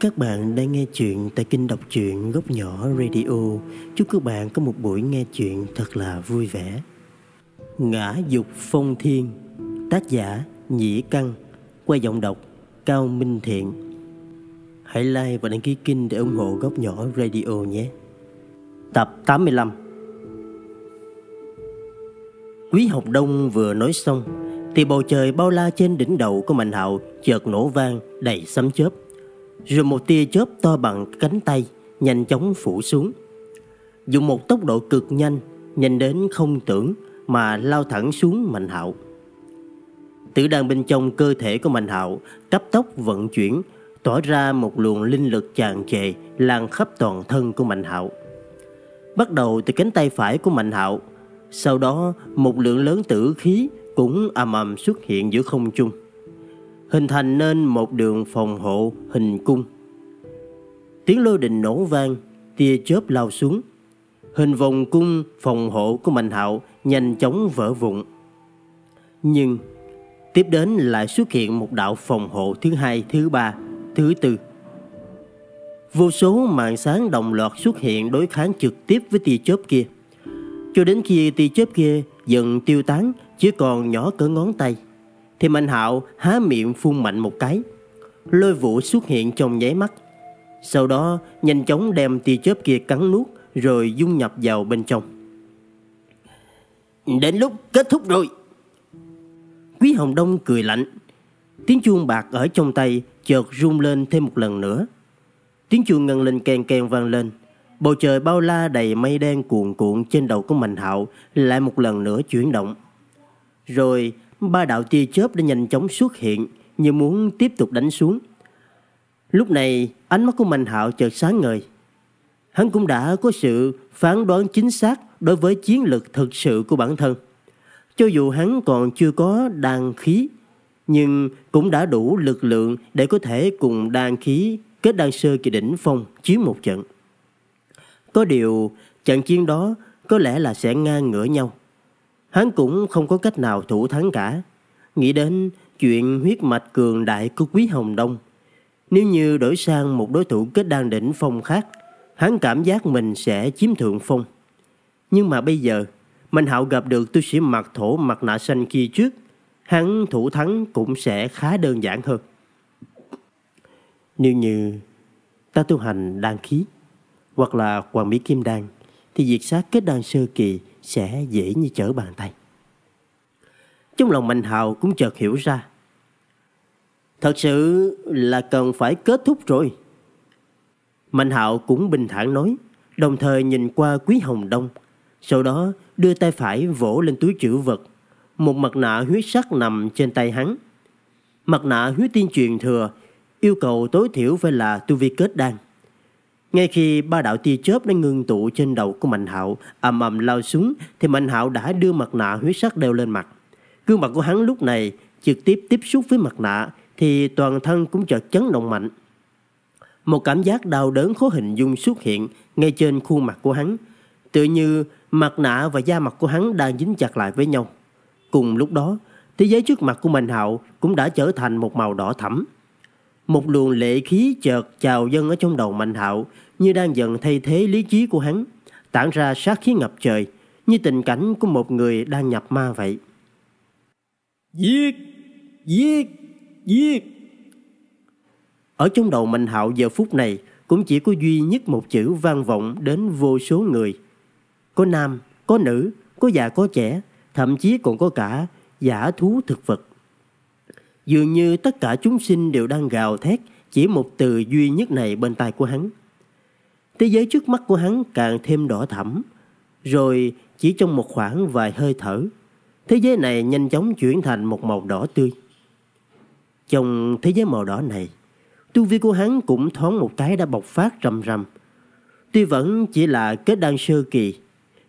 Các bạn đang nghe chuyện tại kinh đọc truyện Góc Nhỏ Radio. Chúc các bạn có một buổi nghe chuyện thật là vui vẻ. Ngã dục phong thiên Tác giả Nhĩ Căn Qua giọng đọc Cao Minh Thiện Hãy like và đăng ký kênh để ủng hộ Góc Nhỏ Radio nhé. Tập 85 Quý học đông vừa nói xong thì bầu trời bao la trên đỉnh đầu của Mạnh Hạo chợt nổ vang đầy sấm chớp rồi một tia chớp to bằng cánh tay Nhanh chóng phủ xuống Dùng một tốc độ cực nhanh Nhanh đến không tưởng Mà lao thẳng xuống Mạnh Hạo Tử đàn bên trong cơ thể của Mạnh Hạo Cấp tốc vận chuyển Tỏa ra một luồng linh lực tràn trề Lan khắp toàn thân của Mạnh Hạo Bắt đầu từ cánh tay phải của Mạnh Hạo Sau đó một lượng lớn tử khí Cũng ầm ầm xuất hiện giữa không trung hình thành nên một đường phòng hộ hình cung. Tiếng lôi đình nổ vang, tia chớp lao xuống. Hình vòng cung phòng hộ của Mạnh Hạo nhanh chóng vỡ vụn. Nhưng tiếp đến lại xuất hiện một đạo phòng hộ thứ hai, thứ ba, thứ tư. Vô số màn sáng đồng loạt xuất hiện đối kháng trực tiếp với tia chớp kia. Cho đến khi tia chớp kia dần tiêu tán chỉ còn nhỏ cỡ ngón tay thì Mạnh Hạo há miệng phun mạnh một cái. Lôi vũ xuất hiện trong nháy mắt. Sau đó nhanh chóng đem tia chớp kia cắn nuốt rồi dung nhập vào bên trong. Đến lúc kết thúc rồi. Quý Hồng Đông cười lạnh. Tiếng chuông bạc ở trong tay chợt rung lên thêm một lần nữa. Tiếng chuông ngân lên kèn kèn vang lên. Bầu trời bao la đầy mây đen cuộn cuộn trên đầu của Mạnh Hạo lại một lần nữa chuyển động. Rồi ba đạo tia chớp đã nhanh chóng xuất hiện như muốn tiếp tục đánh xuống. Lúc này, ánh mắt của Mạnh Hạo chợt sáng ngời. Hắn cũng đã có sự phán đoán chính xác đối với chiến lực thực sự của bản thân. Cho dù hắn còn chưa có đan khí, nhưng cũng đã đủ lực lượng để có thể cùng đan khí kết đan sơ kỳ đỉnh phong chiến một trận. Có điều, trận chiến đó có lẽ là sẽ ngang ngửa nhau. Hắn cũng không có cách nào thủ thắng cả. Nghĩ đến chuyện huyết mạch cường đại của Quý Hồng Đông. Nếu như đổi sang một đối thủ kết đan đỉnh phong khác, hắn cảm giác mình sẽ chiếm thượng phong. Nhưng mà bây giờ, Mạnh Hạo gặp được tu sĩ mặt thổ mặt nạ xanh kia trước, hắn thủ thắng cũng sẽ khá đơn giản hơn. Nếu như ta tu hành đan khí, hoặc là hoàng mỹ kim đan, thì diệt sát kết đan sơ kỳ sẽ dễ như trở bàn tay. Trong lòng Mạnh Hào cũng chợt hiểu ra. Thật sự là cần phải kết thúc rồi. Mạnh Hạo cũng bình thản nói, đồng thời nhìn qua Quý Hồng Đông, sau đó đưa tay phải vỗ lên túi trữ vật, một mặt nạ huyết sắc nằm trên tay hắn. Mặt nạ huyết tiên truyền thừa yêu cầu tối thiểu phải là tu vi kết đan. Ngay khi ba đạo tia chớp đang ngưng tụ trên đầu của Mạnh Hạo, ầm ầm lao xuống thì Mạnh Hạo đã đưa mặt nạ huyết sắc đeo lên mặt. Gương mặt của hắn lúc này trực tiếp tiếp xúc với mặt nạ thì toàn thân cũng chợt chấn động mạnh. Một cảm giác đau đớn khó hình dung xuất hiện ngay trên khuôn mặt của hắn, tựa như mặt nạ và da mặt của hắn đang dính chặt lại với nhau. Cùng lúc đó, thế giới trước mặt của Mạnh Hạo cũng đã trở thành một màu đỏ thẫm. Một luồng lệ khí chợt trào dâng ở trong đầu Mạnh Hạo như đang dần thay thế lý trí của hắn, tản ra sát khí ngập trời, như tình cảnh của một người đang nhập ma vậy. Giết! Giết! Giết! Ở trong đầu Mạnh Hạo giờ phút này cũng chỉ có duy nhất một chữ vang vọng đến vô số người. Có nam, có nữ, có già có trẻ, thậm chí còn có cả giả thú thực vật. Dường như tất cả chúng sinh đều đang gào thét chỉ một từ duy nhất này bên tai của hắn. Thế giới trước mắt của hắn càng thêm đỏ thẫm, rồi chỉ trong một khoảng vài hơi thở, thế giới này nhanh chóng chuyển thành một màu đỏ tươi. Trong thế giới màu đỏ này, tu vi của hắn cũng thoáng một cái đã bộc phát rầm rầm. Tuy vẫn chỉ là kết đan sơ kỳ,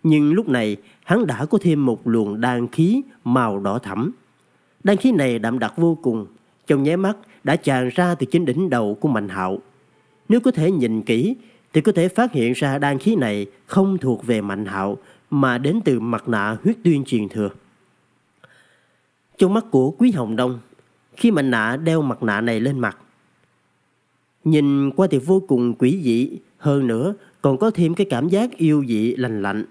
nhưng lúc này hắn đã có thêm một luồng đan khí màu đỏ thẫm đan khí này đậm đặc vô cùng, trong nháy mắt đã tràn ra từ chính đỉnh đầu của Mạnh Hạo. Nếu có thể nhìn kỹ thì có thể phát hiện ra đan khí này không thuộc về Mạnh Hạo mà đến từ mặt nạ huyết tuyên truyền thừa. Trong mắt của Quý Hồng Đông, khi Mạnh Nạ đeo mặt nạ này lên mặt, nhìn qua thì vô cùng quỷ dị, hơn nữa còn có thêm cái cảm giác yêu dị lành lạnh,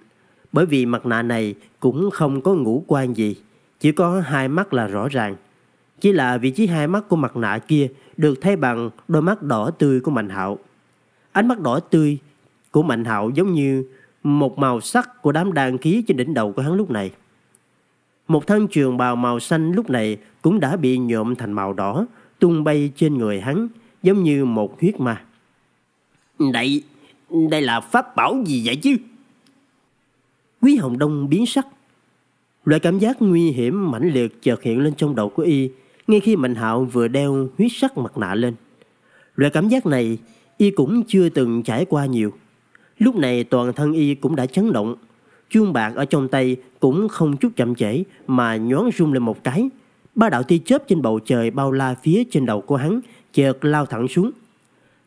bởi vì mặt nạ này cũng không có ngũ quan gì, chỉ có hai mắt là rõ ràng. Chỉ là vị trí hai mắt của mặt nạ kia được thay bằng đôi mắt đỏ tươi của Mạnh Hạo. Ánh mắt đỏ tươi của Mạnh Hạo giống như một màu sắc của đám đàn khí trên đỉnh đầu của hắn lúc này. Một thân trường bào màu xanh lúc này cũng đã bị nhuộm thành màu đỏ, tung bay trên người hắn, giống như một huyết ma. Đây, đây là pháp bảo gì vậy chứ? Quý Hồng Đông biến sắc, Loại cảm giác nguy hiểm mãnh liệt chợt hiện lên trong đầu của y ngay khi Mạnh Hạo vừa đeo huyết sắc mặt nạ lên. Loại cảm giác này y cũng chưa từng trải qua nhiều. Lúc này toàn thân y cũng đã chấn động. Chuông bạc ở trong tay cũng không chút chậm trễ mà nhón rung lên một cái. Ba đạo tia chớp trên bầu trời bao la phía trên đầu của hắn chợt lao thẳng xuống.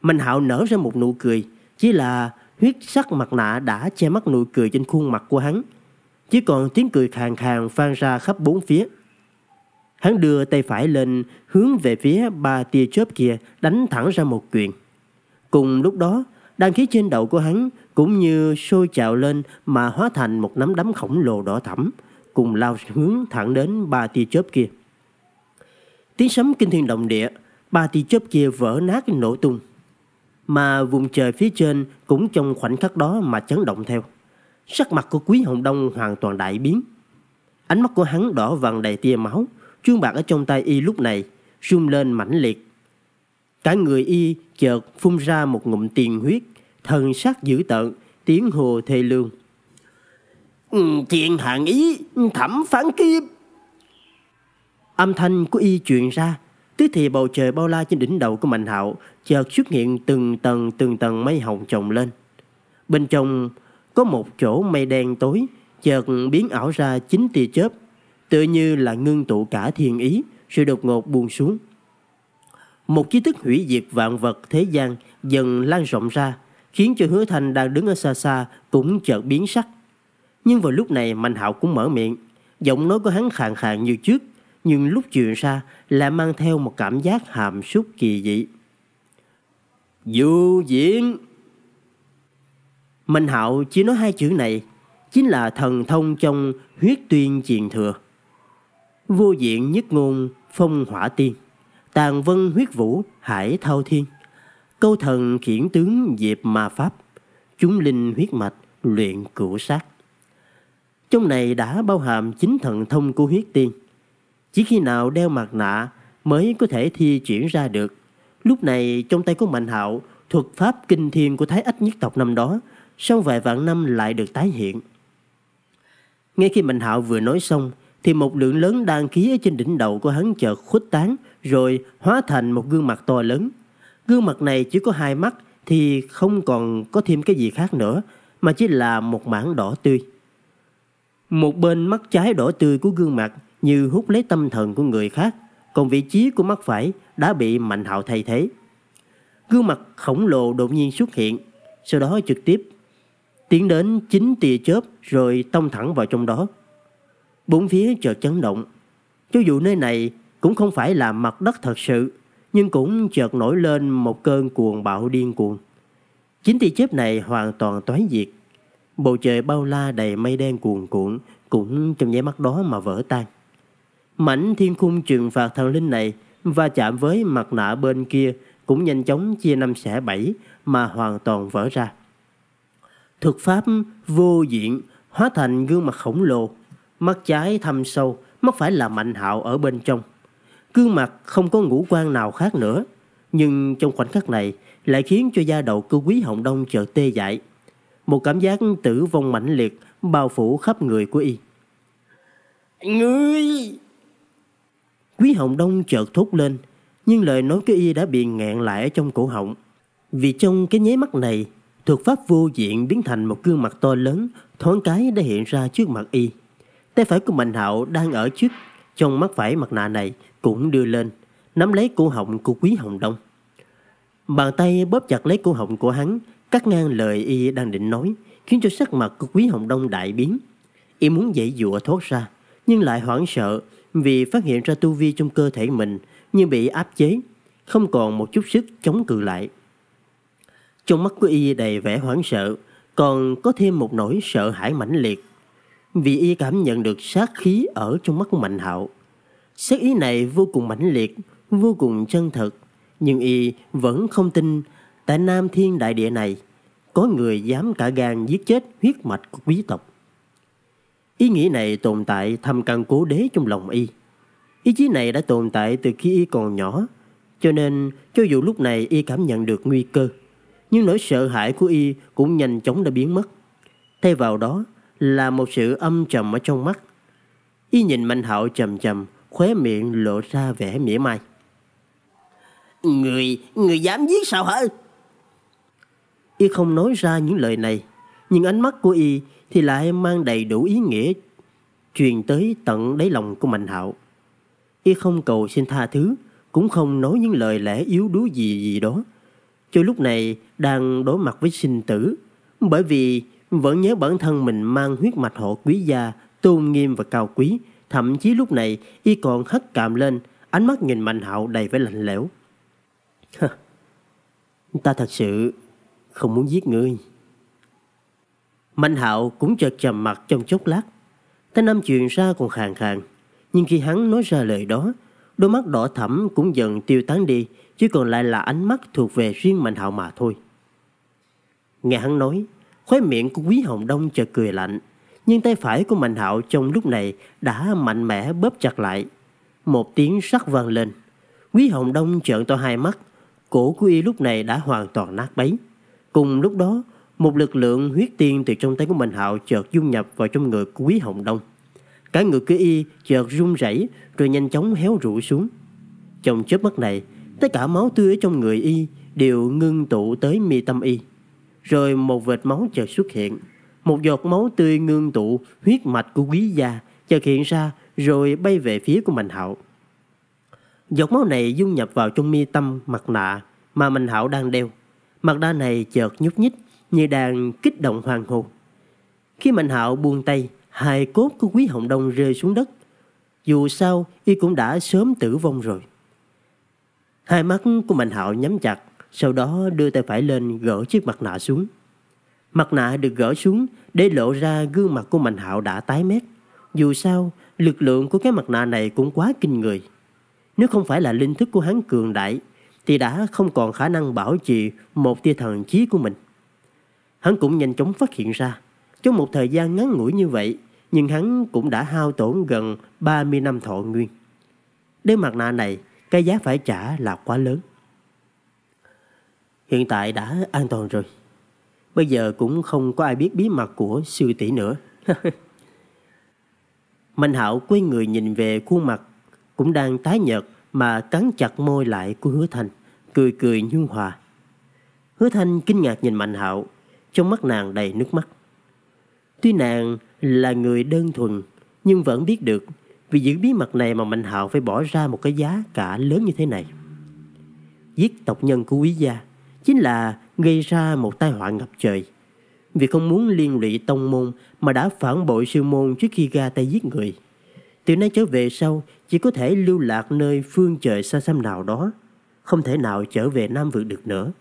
Mạnh Hạo nở ra một nụ cười, chỉ là huyết sắc mặt nạ đã che mắt nụ cười trên khuôn mặt của hắn chỉ còn tiếng cười khàn khàn vang ra khắp bốn phía. Hắn đưa tay phải lên, hướng về phía ba tia chớp kia đánh thẳng ra một quyền. Cùng lúc đó, đan khí trên đầu của hắn cũng như sôi trào lên mà hóa thành một nắm đấm khổng lồ đỏ thẫm, cùng lao hướng thẳng đến ba tia chớp kia. Tiếng sấm kinh thiên động địa, ba tia chớp kia vỡ nát nổ tung. Mà vùng trời phía trên cũng trong khoảnh khắc đó mà chấn động theo. Sắc mặt của Quý Hồng Đông hoàn toàn đại biến. Ánh mắt của hắn đỏ vàng đầy tia máu, chuông bạc ở trong tay y lúc này rung lên mãnh liệt. Cả người y chợt phun ra một ngụm tiền huyết, thần sắc dữ tợn, tiếng hồ thê lương. Chuyện ừ, hạng ý, thẩm phán kiếp. Âm thanh của y truyền ra, tức thì bầu trời bao la trên đỉnh đầu của Mạnh Hạo chợt xuất hiện từng tầng từng tầng mây hồng chồng lên. Bên trong có một chỗ mây đen tối chợt biến ảo ra chính tia chớp tựa như là ngưng tụ cả thiên ý sự đột ngột buông xuống một chi thức hủy diệt vạn vật thế gian dần lan rộng ra khiến cho hứa thanh đang đứng ở xa xa cũng chợt biến sắc nhưng vào lúc này mạnh hạo cũng mở miệng giọng nói của hắn khàn khàn như trước nhưng lúc truyền ra lại mang theo một cảm giác hàm súc kỳ dị. Vô diễn! Mạnh hạo chỉ nói hai chữ này chính là thần thông trong huyết tuyên truyền thừa. Vô diện nhất ngôn phong hỏa tiên, tàn vân huyết vũ hải thao thiên. Câu thần khiển tướng diệp ma pháp, chúng linh huyết mạch luyện cửu sát. Trong này đã bao hàm chính thần thông của huyết tiên. Chỉ khi nào đeo mặt nạ mới có thể thi chuyển ra được. Lúc này trong tay của Mạnh Hạo, thuật pháp kinh thiên của Thái Ách nhất tộc năm đó sau vài vạn năm lại được tái hiện. Ngay khi Mạnh Hạo vừa nói xong, thì một lượng lớn đan khí ở trên đỉnh đầu của hắn chợt khuếch tán rồi hóa thành một gương mặt to lớn. Gương mặt này chỉ có hai mắt thì không còn có thêm cái gì khác nữa mà chỉ là một mảng đỏ tươi. Một bên mắt trái đỏ tươi của gương mặt như hút lấy tâm thần của người khác, còn vị trí của mắt phải đã bị Mạnh Hạo thay thế. Gương mặt khổng lồ đột nhiên xuất hiện, sau đó trực tiếp tiến đến chín tia chớp rồi tông thẳng vào trong đó. Bốn phía chợt chấn động. Cho dù nơi này cũng không phải là mặt đất thật sự, nhưng cũng chợt nổi lên một cơn cuồng bạo điên cuồng. Chín tia chớp này hoàn toàn toái diệt. Bầu trời bao la đầy mây đen cuồn cuộn cũng trong nháy mắt đó mà vỡ tan. Mảnh thiên khung trừng phạt thần linh này va chạm với mặt nạ bên kia cũng nhanh chóng chia năm xẻ bảy mà hoàn toàn vỡ ra thực pháp vô diện hóa thành gương mặt khổng lồ, mắt trái thâm sâu, mắt phải là mạnh hạo ở bên trong. Gương mặt không có ngũ quan nào khác nữa, nhưng trong khoảnh khắc này lại khiến cho da đầu cư quý họng đông chợt tê dại. Một cảm giác tử vong mãnh liệt bao phủ khắp người của y. Ngươi! Quý họng đông chợt thốt lên, nhưng lời nói của y đã bị nghẹn lại ở trong cổ họng. Vì trong cái nháy mắt này Thuật pháp vô diện biến thành một gương mặt to lớn, thoáng cái đã hiện ra trước mặt y. Tay phải của Mạnh Hạo đang ở trước, trong mắt phải mặt nạ này cũng đưa lên, nắm lấy cổ họng của Quý Hồng Đông. Bàn tay bóp chặt lấy cổ họng của hắn, cắt ngang lời y đang định nói, khiến cho sắc mặt của Quý Hồng Đông đại biến. Y muốn dãy dụa thoát ra, nhưng lại hoảng sợ vì phát hiện ra tu vi trong cơ thể mình nhưng bị áp chế, không còn một chút sức chống cự lại. Trong mắt của y đầy vẻ hoảng sợ, còn có thêm một nỗi sợ hãi mãnh liệt. Vì y cảm nhận được sát khí ở trong mắt của Mạnh Hạo. Sát ý này vô cùng mãnh liệt, vô cùng chân thật, nhưng y vẫn không tin tại Nam Thiên Đại Địa này có người dám cả gan giết chết huyết mạch của quý tộc. Ý nghĩ này tồn tại thâm căn cố đế trong lòng y. Ý chí này đã tồn tại từ khi y còn nhỏ, cho nên cho dù lúc này y cảm nhận được nguy cơ, nhưng nỗi sợ hãi của y cũng nhanh chóng đã biến mất. Thay vào đó là một sự âm trầm ở trong mắt. Y nhìn Mạnh Hạo trầm trầm, khóe miệng lộ ra vẻ mỉa mai. Người, người dám giết sao hả? Y không nói ra những lời này, nhưng ánh mắt của y thì lại mang đầy đủ ý nghĩa truyền tới tận đáy lòng của Mạnh Hạo. Y không cầu xin tha thứ, cũng không nói những lời lẽ yếu đuối gì gì đó, cho lúc này đang đối mặt với sinh tử bởi vì vẫn nhớ bản thân mình mang huyết mạch họ quý gia, tôn nghiêm và cao quý. Thậm chí lúc này y còn hất cằm lên, ánh mắt nhìn Mạnh Hạo đầy vẻ lạnh lẽo. Ta thật sự không muốn giết ngươi. Mạnh Hạo cũng chợt trầm mặt trong chốc lát. Tên năm chuyện ra còn khàn khàn, nhưng khi hắn nói ra lời đó, đôi mắt đỏ thẫm cũng dần tiêu tán đi, Chứ còn lại là ánh mắt thuộc về riêng Mạnh Hạo mà thôi Nghe hắn nói Khóe miệng của Quý Hồng Đông chợt cười lạnh Nhưng tay phải của Mạnh Hạo trong lúc này Đã mạnh mẽ bóp chặt lại Một tiếng sắc vang lên Quý Hồng Đông trợn to hai mắt Cổ của y lúc này đã hoàn toàn nát bấy Cùng lúc đó Một lực lượng huyết tiên từ trong tay của Mạnh Hạo Chợt dung nhập vào trong người của Quý Hồng Đông cái người của y chợt run rẩy Rồi nhanh chóng héo rũ xuống Trong chớp mắt này Tất cả máu tươi ở trong người y đều ngưng tụ tới mi tâm y. Rồi một vệt máu chợt xuất hiện. Một giọt máu tươi ngưng tụ huyết mạch của quý gia chợt hiện ra rồi bay về phía của Mạnh Hạo. Giọt máu này dung nhập vào trong mi tâm mặt nạ mà Mạnh Hạo đang đeo. Mặt nạ này chợt nhúc nhích như đang kích động hoàng hồn. Khi Mạnh Hạo buông tay, hai cốt của Quý Hồng Đông rơi xuống đất. Dù sao, y cũng đã sớm tử vong rồi. Hai mắt của Mạnh Hạo nhắm chặt, sau đó đưa tay phải lên gỡ chiếc mặt nạ xuống. Mặt nạ được gỡ xuống để lộ ra gương mặt của Mạnh Hạo đã tái mét. Dù sao, lực lượng của cái mặt nạ này cũng quá kinh người. Nếu không phải là linh thức của hắn cường đại, thì đã không còn khả năng bảo trì một tia thần trí của mình. Hắn cũng nhanh chóng phát hiện ra, trong một thời gian ngắn ngủi như vậy, nhưng hắn cũng đã hao tổn gần 30 năm thọ nguyên. Đeo mặt nạ này cái giá phải trả là quá lớn. Hiện tại đã an toàn rồi. Bây giờ cũng không có ai biết bí mật của sư tỷ nữa. Mạnh hạo quay người nhìn về khuôn mặt cũng đang tái nhợt mà cắn chặt môi lại của hứa thanh, cười cười nhu hòa. Hứa thanh kinh ngạc nhìn mạnh hạo, trong mắt nàng đầy nước mắt. Tuy nàng là người đơn thuần nhưng vẫn biết được vì giữ bí mật này mà Mạnh Hạo phải bỏ ra một cái giá cả lớn như thế này. Giết tộc nhân của quý gia chính là gây ra một tai họa ngập trời. Vì không muốn liên lụy tông môn mà đã phản bội sư môn trước khi ra tay giết người. Từ nay trở về sau chỉ có thể lưu lạc nơi phương trời xa xăm nào đó, không thể nào trở về Nam Vượt được nữa.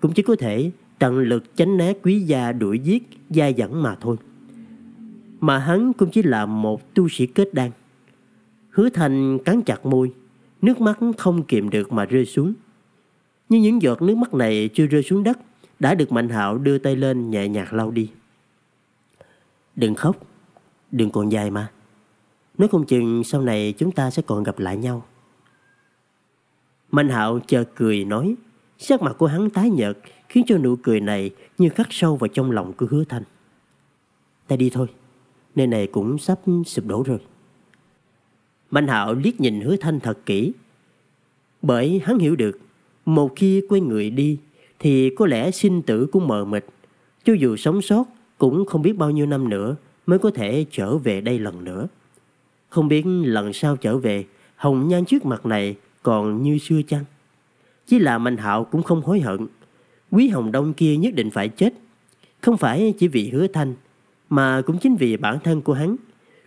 Cũng chỉ có thể tận lực tránh né quý gia đuổi giết gia dẫn mà thôi. Mà hắn cũng chỉ là một tu sĩ kết đan Hứa Thành cắn chặt môi, nước mắt không kiềm được mà rơi xuống. Nhưng những giọt nước mắt này chưa rơi xuống đất, đã được Mạnh Hạo đưa tay lên nhẹ nhàng lau đi. Đừng khóc, đừng còn dài mà. Nói không chừng sau này chúng ta sẽ còn gặp lại nhau. Mạnh Hạo chờ cười nói, sắc mặt của hắn tái nhợt khiến cho nụ cười này như khắc sâu vào trong lòng của Hứa Thành. Ta đi thôi, nơi này cũng sắp sụp đổ rồi. Mạnh hạo liếc nhìn hứa thanh thật kỹ. Bởi hắn hiểu được, một khi quay người đi, thì có lẽ sinh tử cũng mờ mịt. Cho dù sống sót, cũng không biết bao nhiêu năm nữa mới có thể trở về đây lần nữa. Không biết lần sau trở về, hồng nhan trước mặt này còn như xưa chăng? Chỉ là Mạnh Hạo cũng không hối hận. Quý Hồng Đông kia nhất định phải chết. Không phải chỉ vì hứa thanh, mà cũng chính vì bản thân của hắn.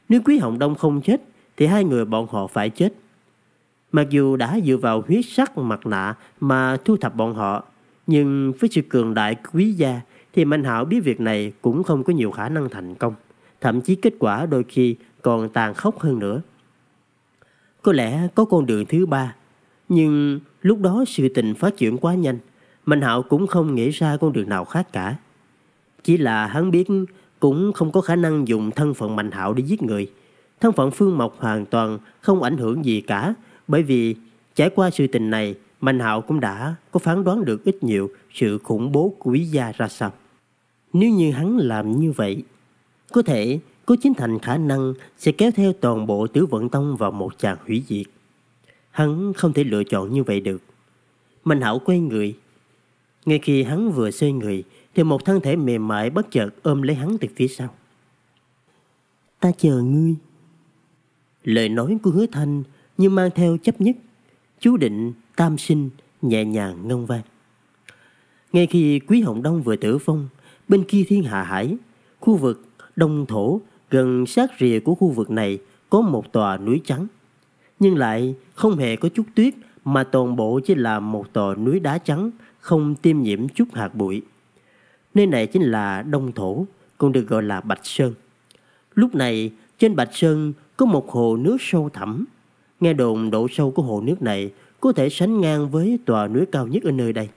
Nếu Quý Hồng Đông không chết, thì hai người bọn họ phải chết. Mặc dù đã dựa vào huyết sắc mặt nạ mà thu thập bọn họ, nhưng với sự cường đại quý gia thì Mạnh Hảo biết việc này cũng không có nhiều khả năng thành công. Thậm chí kết quả đôi khi còn tàn khốc hơn nữa. Có lẽ có con đường thứ ba, nhưng lúc đó sự tình phát triển quá nhanh. Mạnh Hạo cũng không nghĩ ra con đường nào khác cả. Chỉ là hắn biết cũng không có khả năng dùng thân phận Mạnh Hạo để giết người thân phận Phương Mộc hoàn toàn không ảnh hưởng gì cả, bởi vì trải qua sự tình này, Mạnh Hạo cũng đã có phán đoán được ít nhiều sự khủng bố của Quý gia ra sao. Nếu như hắn làm như vậy, có thể có Chính Thành khả năng sẽ kéo theo toàn bộ Tứ Vận Tông vào một tràng hủy diệt. Hắn không thể lựa chọn như vậy được. Mạnh Hạo quay người, ngay khi hắn vừa xoay người thì một thân thể mềm mại bất chợt ôm lấy hắn từ phía sau. Ta chờ ngươi. Lời nói của hứa thanh như mang theo chấp nhất, chú định tam sinh nhẹ nhàng ngân vang. Ngay khi Quý Hồng Đông vừa tử phong, bên kia thiên hạ hải, khu vực đông thổ gần sát rìa của khu vực này có một tòa núi trắng. Nhưng lại không hề có chút tuyết mà toàn bộ chỉ là một tòa núi đá trắng không tiêm nhiễm chút hạt bụi. Nơi này chính là đông thổ, còn được gọi là Bạch Sơn. Lúc này trên Bạch Sơn có một hồ nước sâu thẳm. Nghe đồn độ sâu của hồ nước này có thể sánh ngang với tòa núi cao nhất ở nơi đây.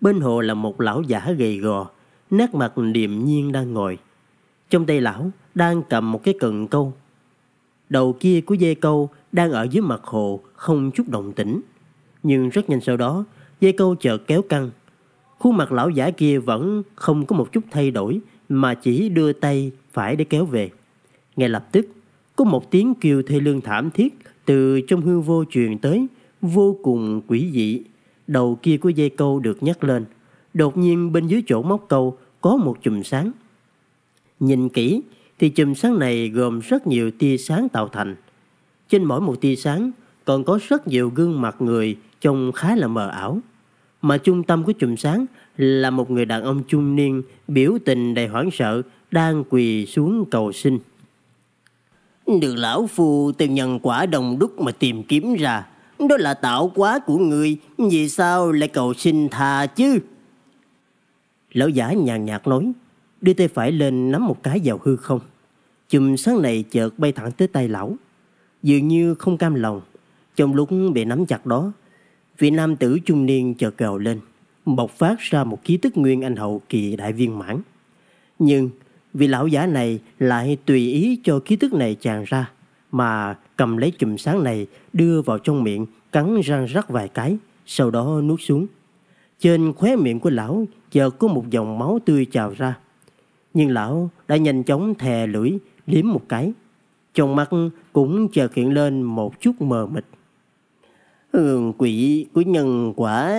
Bên hồ là một lão giả gầy gò, nét mặt điềm nhiên đang ngồi. Trong tay lão đang cầm một cái cần câu. Đầu kia của dây câu đang ở dưới mặt hồ không chút động tĩnh. Nhưng rất nhanh sau đó, dây câu chợt kéo căng. Khuôn mặt lão giả kia vẫn không có một chút thay đổi mà chỉ đưa tay phải để kéo về. Ngay lập tức, có một tiếng kêu thê lương thảm thiết từ trong hư vô truyền tới, vô cùng quỷ dị. Đầu kia của dây câu được nhắc lên. Đột nhiên bên dưới chỗ móc câu có một chùm sáng. Nhìn kỹ thì chùm sáng này gồm rất nhiều tia sáng tạo thành. Trên mỗi một tia sáng còn có rất nhiều gương mặt người trông khá là mờ ảo. Mà trung tâm của chùm sáng là một người đàn ông trung niên biểu tình đầy hoảng sợ đang quỳ xuống cầu xin. Được lão phu từ nhân quả đồng đúc mà tìm kiếm ra Đó là tạo quá của người Vì sao lại cầu xin tha chứ Lão giả nhàn nhạt nói Đưa tay phải lên nắm một cái vào hư không Chùm sáng này chợt bay thẳng tới tay lão Dường như không cam lòng Trong lúc bị nắm chặt đó Vị nam tử trung niên chợt gào lên Bộc phát ra một khí tức nguyên anh hậu kỳ đại viên mãn Nhưng vị lão giả này lại tùy ý cho khí tức này tràn ra, mà cầm lấy chùm sáng này đưa vào trong miệng, cắn răng rắc vài cái, sau đó nuốt xuống. Trên khóe miệng của lão chợt có một dòng máu tươi trào ra. Nhưng lão đã nhanh chóng thè lưỡi, liếm một cái. Trong mắt cũng chợt hiện lên một chút mờ mịt. Hương ừ, quỷ của nhân quả.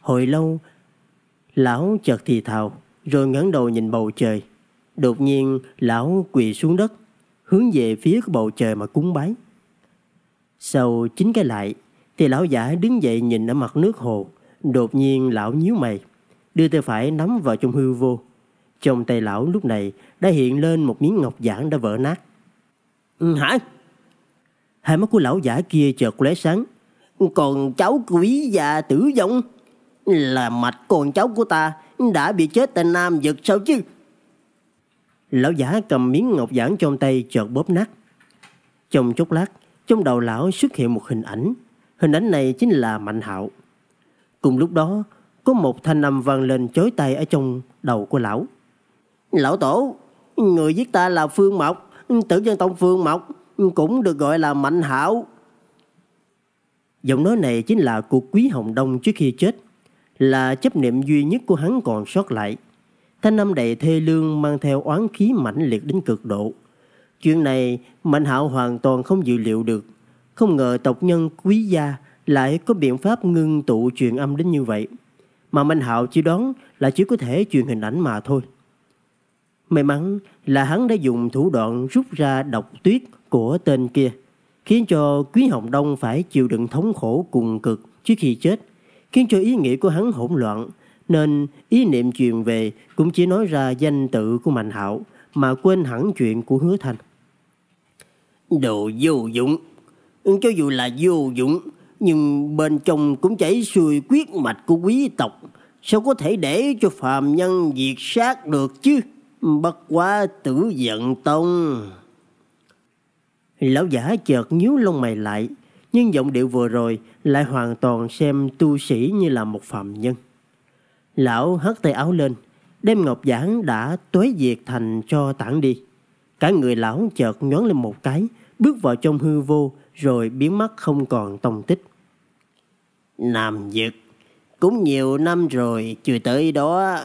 Hồi lâu, lão chợt thì thào rồi ngẩng đầu nhìn bầu trời. Đột nhiên, lão quỳ xuống đất, hướng về phía của bầu trời mà cúng bái. Sau chín cái lại, thì lão giả đứng dậy nhìn ở mặt nước hồ. Đột nhiên lão nhíu mày, đưa tay phải nắm vào trong hư vô. Trong tay lão lúc này đã hiện lên một miếng ngọc giản đã vỡ nát. Ừ, hả? Hai mắt của lão giả kia chợt lóe sáng. Còn cháu quý già tử vong là mạch con cháu của ta đã bị chết tên nam giật sao chứ? Lão giả cầm miếng ngọc giản trong tay chợt bóp nát. Trong chốc lát, trong đầu lão xuất hiện một hình ảnh. Hình ảnh này chính là Mạnh Hạo. Cùng lúc đó, có một thanh âm vang lên chối tay ở trong đầu của lão. Lão Tổ, người giết ta là Phương Mộc, tử dân tông Phương Mộc, cũng được gọi là Mạnh Hạo. Giọng nói này chính là của Quý Hồng Đông trước khi chết là chấp niệm duy nhất của hắn còn sót lại. Thanh âm đầy thê lương mang theo oán khí mãnh liệt đến cực độ. Chuyện này Mạnh Hạo hoàn toàn không dự liệu được. Không ngờ tộc nhân quý gia lại có biện pháp ngưng tụ truyền âm đến như vậy. Mà Mạnh Hạo chỉ đoán là chỉ có thể truyền hình ảnh mà thôi. May mắn là hắn đã dùng thủ đoạn rút ra độc tuyết của tên kia, khiến cho Quý Hồng Đông phải chịu đựng thống khổ cùng cực trước khi chết khiến cho ý nghĩa của hắn hỗn loạn, nên ý niệm truyền về cũng chỉ nói ra danh tự của Mạnh Hạo mà quên hẳn chuyện của Hứa Thành. Đồ vô dụng, cho dù là vô dụng, nhưng bên trong cũng chảy xuôi quyết mạch của quý tộc, sao có thể để cho phàm nhân diệt sát được chứ? Bất quá tử giận tông. Lão giả chợt nhíu lông mày lại, nhưng giọng điệu vừa rồi lại hoàn toàn xem tu sĩ như là một phạm nhân. Lão hất tay áo lên, đem ngọc giản đã tuế diệt thành cho tản đi. Cả người lão chợt nhón lên một cái, bước vào trong hư vô rồi biến mất không còn tông tích. Nam Dực, cũng nhiều năm rồi chưa tới đó.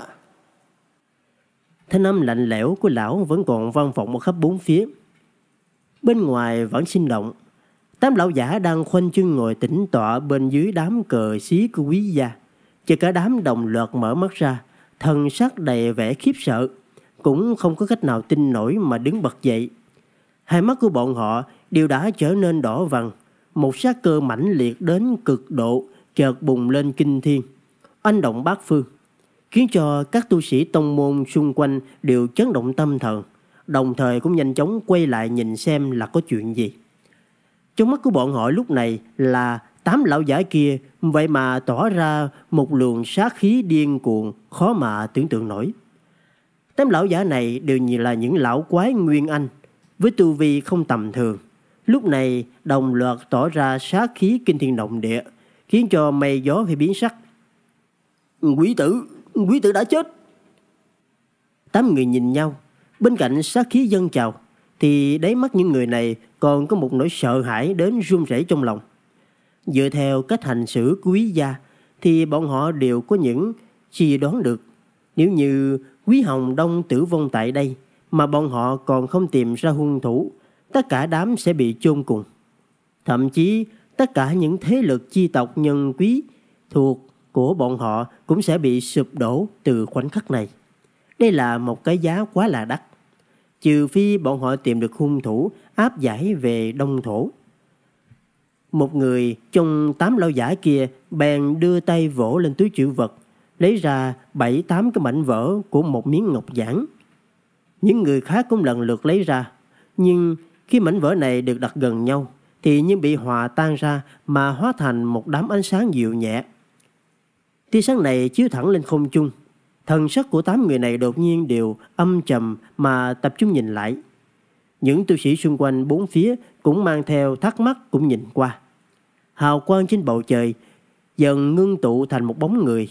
Thế âm lạnh lẽo của lão vẫn còn vang vọng một khắp bốn phía. Bên ngoài vẫn sinh động, Tám lão giả đang khoanh chân ngồi tĩnh tọa bên dưới đám cờ xí của quý gia. Chỉ cả đám đồng loạt mở mắt ra, thần sắc đầy vẻ khiếp sợ. Cũng không có cách nào tin nổi mà đứng bật dậy. Hai mắt của bọn họ đều đã trở nên đỏ vàng, Một sát cơ mãnh liệt đến cực độ, chợt bùng lên kinh thiên. Anh động bát phương, khiến cho các tu sĩ tông môn xung quanh đều chấn động tâm thần. Đồng thời cũng nhanh chóng quay lại nhìn xem là có chuyện gì. Trong mắt của bọn họ lúc này là tám lão giả kia vậy mà tỏ ra một luồng sát khí điên cuồng khó mà tưởng tượng nổi. Tám lão giả này đều như là những lão quái nguyên anh với tu vi không tầm thường. Lúc này đồng loạt tỏ ra sát khí kinh thiên động địa khiến cho mây gió phải biến sắc. Quý tử, quý tử đã chết. Tám người nhìn nhau, bên cạnh sát khí dân chào, thì đáy mắt những người này còn có một nỗi sợ hãi đến run rẩy trong lòng. Dựa theo cách hành xử quý gia thì bọn họ đều có những chi đoán được. Nếu như quý hồng đông tử vong tại đây mà bọn họ còn không tìm ra hung thủ, tất cả đám sẽ bị chôn cùng. Thậm chí tất cả những thế lực chi tộc nhân quý thuộc của bọn họ cũng sẽ bị sụp đổ từ khoảnh khắc này. Đây là một cái giá quá là đắt trừ phi bọn họ tìm được hung thủ áp giải về đông thổ. Một người trong tám lão giả kia bèn đưa tay vỗ lên túi chữ vật, lấy ra bảy tám cái mảnh vỡ của một miếng ngọc giản. Những người khác cũng lần lượt lấy ra, nhưng khi mảnh vỡ này được đặt gần nhau thì những bị hòa tan ra mà hóa thành một đám ánh sáng dịu nhẹ. Tia sáng này chiếu thẳng lên không trung, Thần sắc của tám người này đột nhiên đều âm trầm mà tập trung nhìn lại. Những tu sĩ xung quanh bốn phía cũng mang theo thắc mắc cũng nhìn qua. Hào quang trên bầu trời dần ngưng tụ thành một bóng người.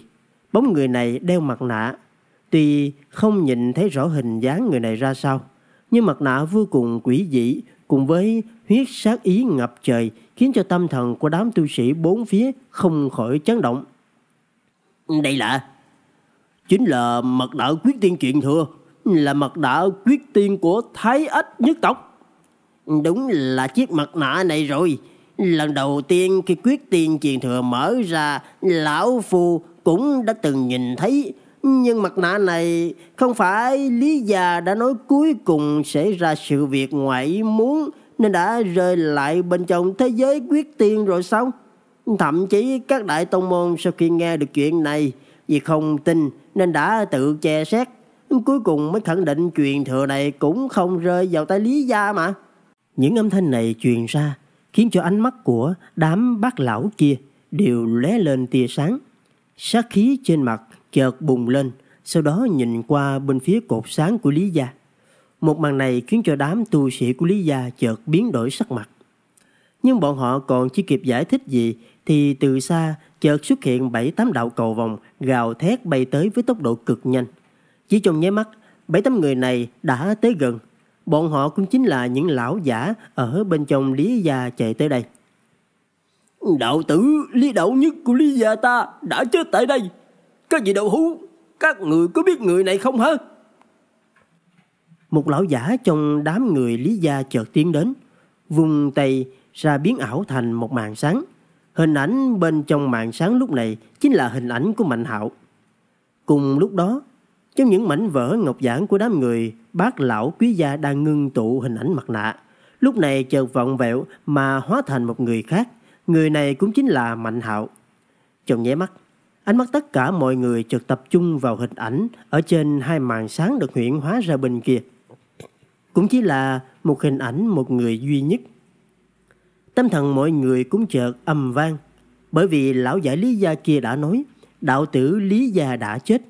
Bóng người này đeo mặt nạ. Tuy không nhìn thấy rõ hình dáng người này ra sao, nhưng mặt nạ vô cùng quỷ dị cùng với huyết sát ý ngập trời khiến cho tâm thần của đám tu sĩ bốn phía không khỏi chấn động. Đây là chính là mật đạo quyết tiên truyền thừa, là mật đạo quyết tiên của thái ách nhất tộc. Đúng là chiếc mặt nạ này rồi. Lần đầu tiên khi quyết tiên truyền thừa mở ra, lão phu cũng đã từng nhìn thấy. Nhưng mặt nạ này không phải Lý già đã nói cuối cùng xảy ra sự việc ngoại muốn nên đã rơi lại bên trong thế giới quyết tiên rồi sao? Thậm chí các đại tông môn sau khi nghe được chuyện này vì không tin nên đã tự che xét. Cuối cùng mới khẳng định truyền thừa này cũng không rơi vào tay Lý Gia mà. Những âm thanh này truyền ra khiến cho ánh mắt của đám bác lão kia đều lóe lên tia sáng. Sát khí trên mặt chợt bùng lên, sau đó nhìn qua bên phía cột sáng của Lý Gia. Một màn này khiến cho đám tu sĩ của Lý Gia chợt biến đổi sắc mặt. Nhưng bọn họ còn chưa kịp giải thích gì thì từ xa chợt xuất hiện bảy tám đạo cầu vòng gào thét bay tới với tốc độ cực nhanh. Chỉ trong nháy mắt, bảy tám người này đã tới gần. Bọn họ cũng chính là những lão giả ở bên trong Lý Gia chạy tới đây. Đạo tử Lý Đạo Nhất của Lý Gia ta đã chết tại đây. Các vị đạo hữu, các người có biết người này không hả? Một lão giả trong đám người Lý Gia chợt tiến đến, vùng tay ra biến ảo thành một màn sáng. Hình ảnh bên trong màn sáng lúc này chính là hình ảnh của Mạnh Hạo. Cùng lúc đó, trong những mảnh vỡ ngọc giản của đám người, bác lão quý gia đang ngưng tụ hình ảnh mặt nạ. Lúc này chợt vọng vẹo mà hóa thành một người khác. Người này cũng chính là Mạnh Hạo. Trần nháy mắt, ánh mắt tất cả mọi người chợt tập trung vào hình ảnh ở trên hai màn sáng được huyện hóa ra bên kia. Cũng chỉ là một hình ảnh một người duy nhất. Tâm thần mọi người cũng chợt âm vang Bởi vì lão giải Lý Gia kia đã nói Đạo tử Lý Gia đã chết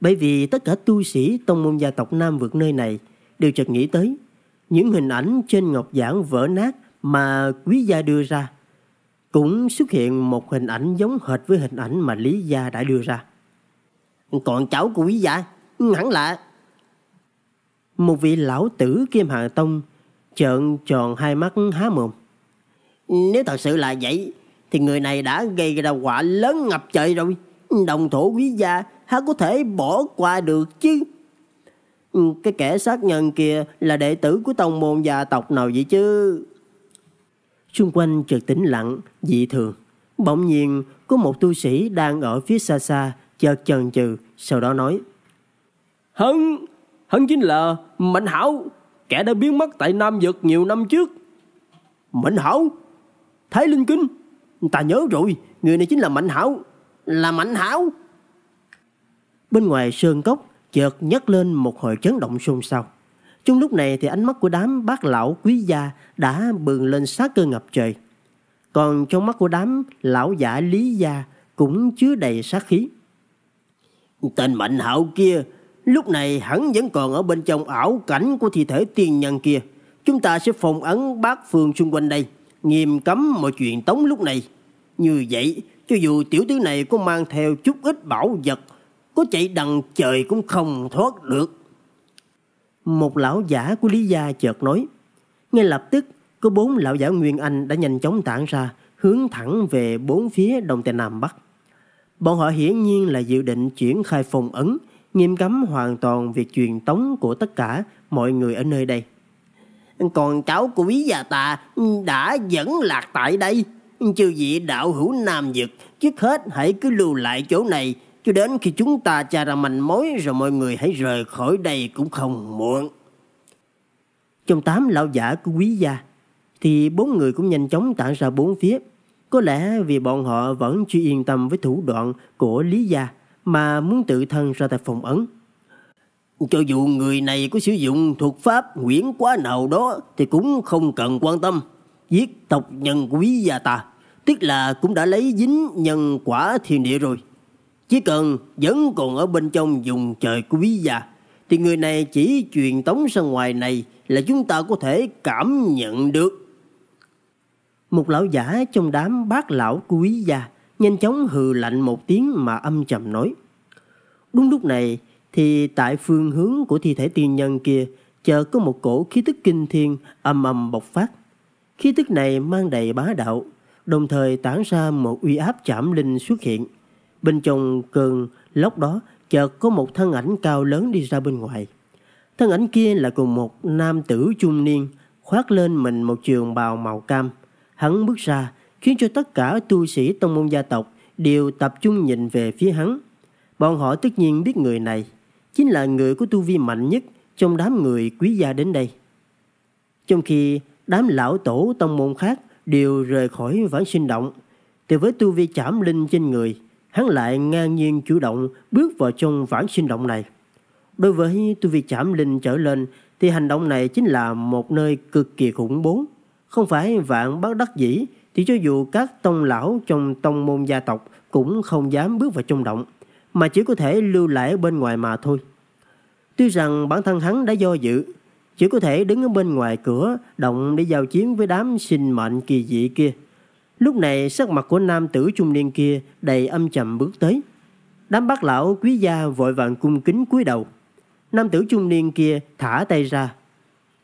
Bởi vì tất cả tu sĩ tông môn gia tộc Nam vượt nơi này Đều chợt nghĩ tới Những hình ảnh trên ngọc giản vỡ nát Mà quý gia đưa ra Cũng xuất hiện một hình ảnh giống hệt với hình ảnh mà Lý Gia đã đưa ra Còn cháu của quý gia Hẳn là Một vị lão tử kim hà tông trợn tròn hai mắt há mồm. Nếu thật sự là vậy, thì người này đã gây ra quả lớn ngập trời rồi. Đồng thổ quý gia há có thể bỏ qua được chứ? Cái kẻ sát nhân kia là đệ tử của tông môn gia tộc nào vậy chứ? Xung quanh chợt tĩnh lặng, dị thường. Bỗng nhiên có một tu sĩ đang ở phía xa xa chợt chần chừ sau đó nói Hắn, hắn chính là Mạnh Hảo Kẻ đã biến mất tại Nam Dực nhiều năm trước Mạnh Hảo Thái Linh Kinh Ta nhớ rồi Người này chính là Mạnh Hảo Là Mạnh Hảo Bên ngoài sơn cốc Chợt nhấc lên một hồi chấn động xôn xao Trong lúc này thì ánh mắt của đám bác lão quý gia Đã bừng lên sát cơ ngập trời Còn trong mắt của đám lão giả lý gia Cũng chứa đầy sát khí Tên Mạnh Hảo kia Lúc này hắn vẫn còn ở bên trong ảo cảnh của thi thể tiên nhân kia. Chúng ta sẽ phòng ấn bát phương xung quanh đây, nghiêm cấm mọi chuyện tống lúc này. Như vậy, cho dù tiểu tử này có mang theo chút ít bảo vật, có chạy đằng trời cũng không thoát được. Một lão giả của Lý Gia chợt nói, ngay lập tức có bốn lão giả Nguyên Anh đã nhanh chóng tản ra, hướng thẳng về bốn phía Đông Tây Nam Bắc. Bọn họ hiển nhiên là dự định triển khai phòng ấn, nghiêm cấm hoàn toàn việc truyền tống của tất cả mọi người ở nơi đây. Còn cháu của quý gia ta đã dẫn lạc tại đây. Chư vị đạo hữu Nam Dực, trước hết hãy cứ lưu lại chỗ này cho đến khi chúng ta tra ra manh mối rồi mọi người hãy rời khỏi đây cũng không muộn. Trong tám lão giả của quý gia thì bốn người cũng nhanh chóng tản ra bốn phía. Có lẽ vì bọn họ vẫn chưa yên tâm với thủ đoạn của Lý gia mà muốn tự thân ra tay phòng ấn. Cho dù người này có sử dụng thuật pháp nguyễn quá nào đó thì cũng không cần quan tâm. Giết tộc nhân quý gia ta, tức là cũng đã lấy dính nhân quả thiên địa rồi. Chỉ cần vẫn còn ở bên trong dùng trời của quý gia, thì người này chỉ truyền tống sang ngoài này là chúng ta có thể cảm nhận được. Một lão giả trong đám bác lão của quý gia nhanh chóng hừ lạnh một tiếng mà âm trầm nói. Đúng lúc này thì tại phương hướng của thi thể tiên nhân kia chợt có một cổ khí tức kinh thiên âm âm bộc phát. Khí tức này mang đầy bá đạo, đồng thời tản ra một uy áp chạm linh xuất hiện. Bên trong cơn lốc đó chợt có một thân ảnh cao lớn đi ra bên ngoài. Thân ảnh kia là cùng một nam tử trung niên khoác lên mình một trường bào màu cam. Hắn bước ra, khiến cho tất cả tu sĩ tông môn gia tộc đều tập trung nhìn về phía hắn. Bọn họ tất nhiên biết người này chính là người có tu vi mạnh nhất trong đám người quý gia đến đây. Trong khi đám lão tổ tông môn khác đều rời khỏi vãn sinh động, thì với tu vi chảm linh trên người, hắn lại ngang nhiên chủ động bước vào trong vãn sinh động này. Đối với tu vi chảm linh trở lên thì hành động này chính là một nơi cực kỳ khủng bố, không phải vạn bất đắc dĩ thì cho dù các tông lão trong tông môn gia tộc cũng không dám bước vào trong động, mà chỉ có thể lưu lại bên ngoài mà thôi. Tuy rằng bản thân hắn đã do dự, chỉ có thể đứng ở bên ngoài cửa động để giao chiến với đám sinh mệnh kỳ dị kia. Lúc này sắc mặt của nam tử trung niên kia đầy âm trầm bước tới. Đám bác lão quý gia vội vàng cung kính cúi đầu. Nam tử trung niên kia thả tay ra.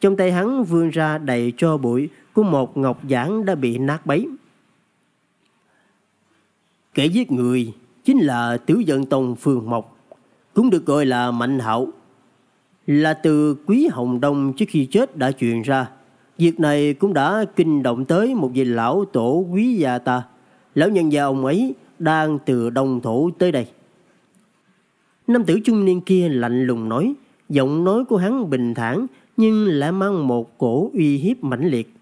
Trong tay hắn vươn ra đầy cho bụi của một ngọc giản đã bị nát bấy. Kẻ giết người chính là Tiểu Dân Tông Phương Mộc, cũng được gọi là Mạnh Hậu. Là từ Quý Hồng Đông trước khi chết đã truyền ra. Việc này cũng đã kinh động tới một vị lão tổ quý gia ta. Lão nhân gia ông ấy đang từ đồng thổ tới đây. Nam tử trung niên kia lạnh lùng nói, giọng nói của hắn bình thản nhưng lại mang một cổ uy hiếp mãnh liệt.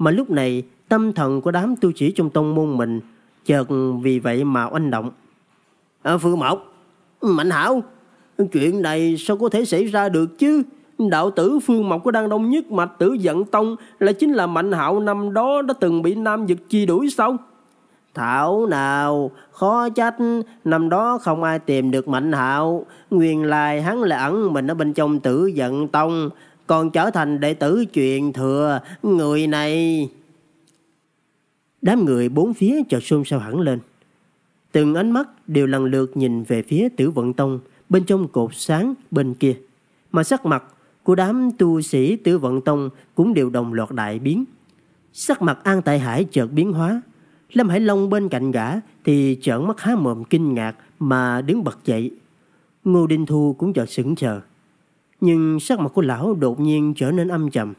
Mà lúc này tâm thần của đám tu chỉ trong tông môn mình chợt vì vậy mà oanh động. À, Phương Mộc, Mạnh Hảo, chuyện này sao có thể xảy ra được chứ? Đạo tử Phương Mộc của đang đông nhất mạch tử giận tông là chính là Mạnh Hạo năm đó đã từng bị Nam Dực chi đuổi xong. Thảo nào, khó trách, năm đó không ai tìm được Mạnh Hạo, nguyên lai hắn là ẩn mình ở bên trong tử Dận tông, còn trở thành đệ tử truyền thừa người này. Đám người bốn phía chợt xôn xao hẳn lên. Từng ánh mắt đều lần lượt nhìn về phía tử vận tông bên trong cột sáng bên kia. Mà sắc mặt của đám tu sĩ tử vận tông cũng đều đồng loạt đại biến. Sắc mặt An Tại Hải chợt biến hóa. Lâm Hải Long bên cạnh gã thì trợn mắt há mồm kinh ngạc mà đứng bật dậy. Ngô Đinh Thu cũng chợt sững chờ nhưng sắc mặt của lão đột nhiên trở nên âm trầm.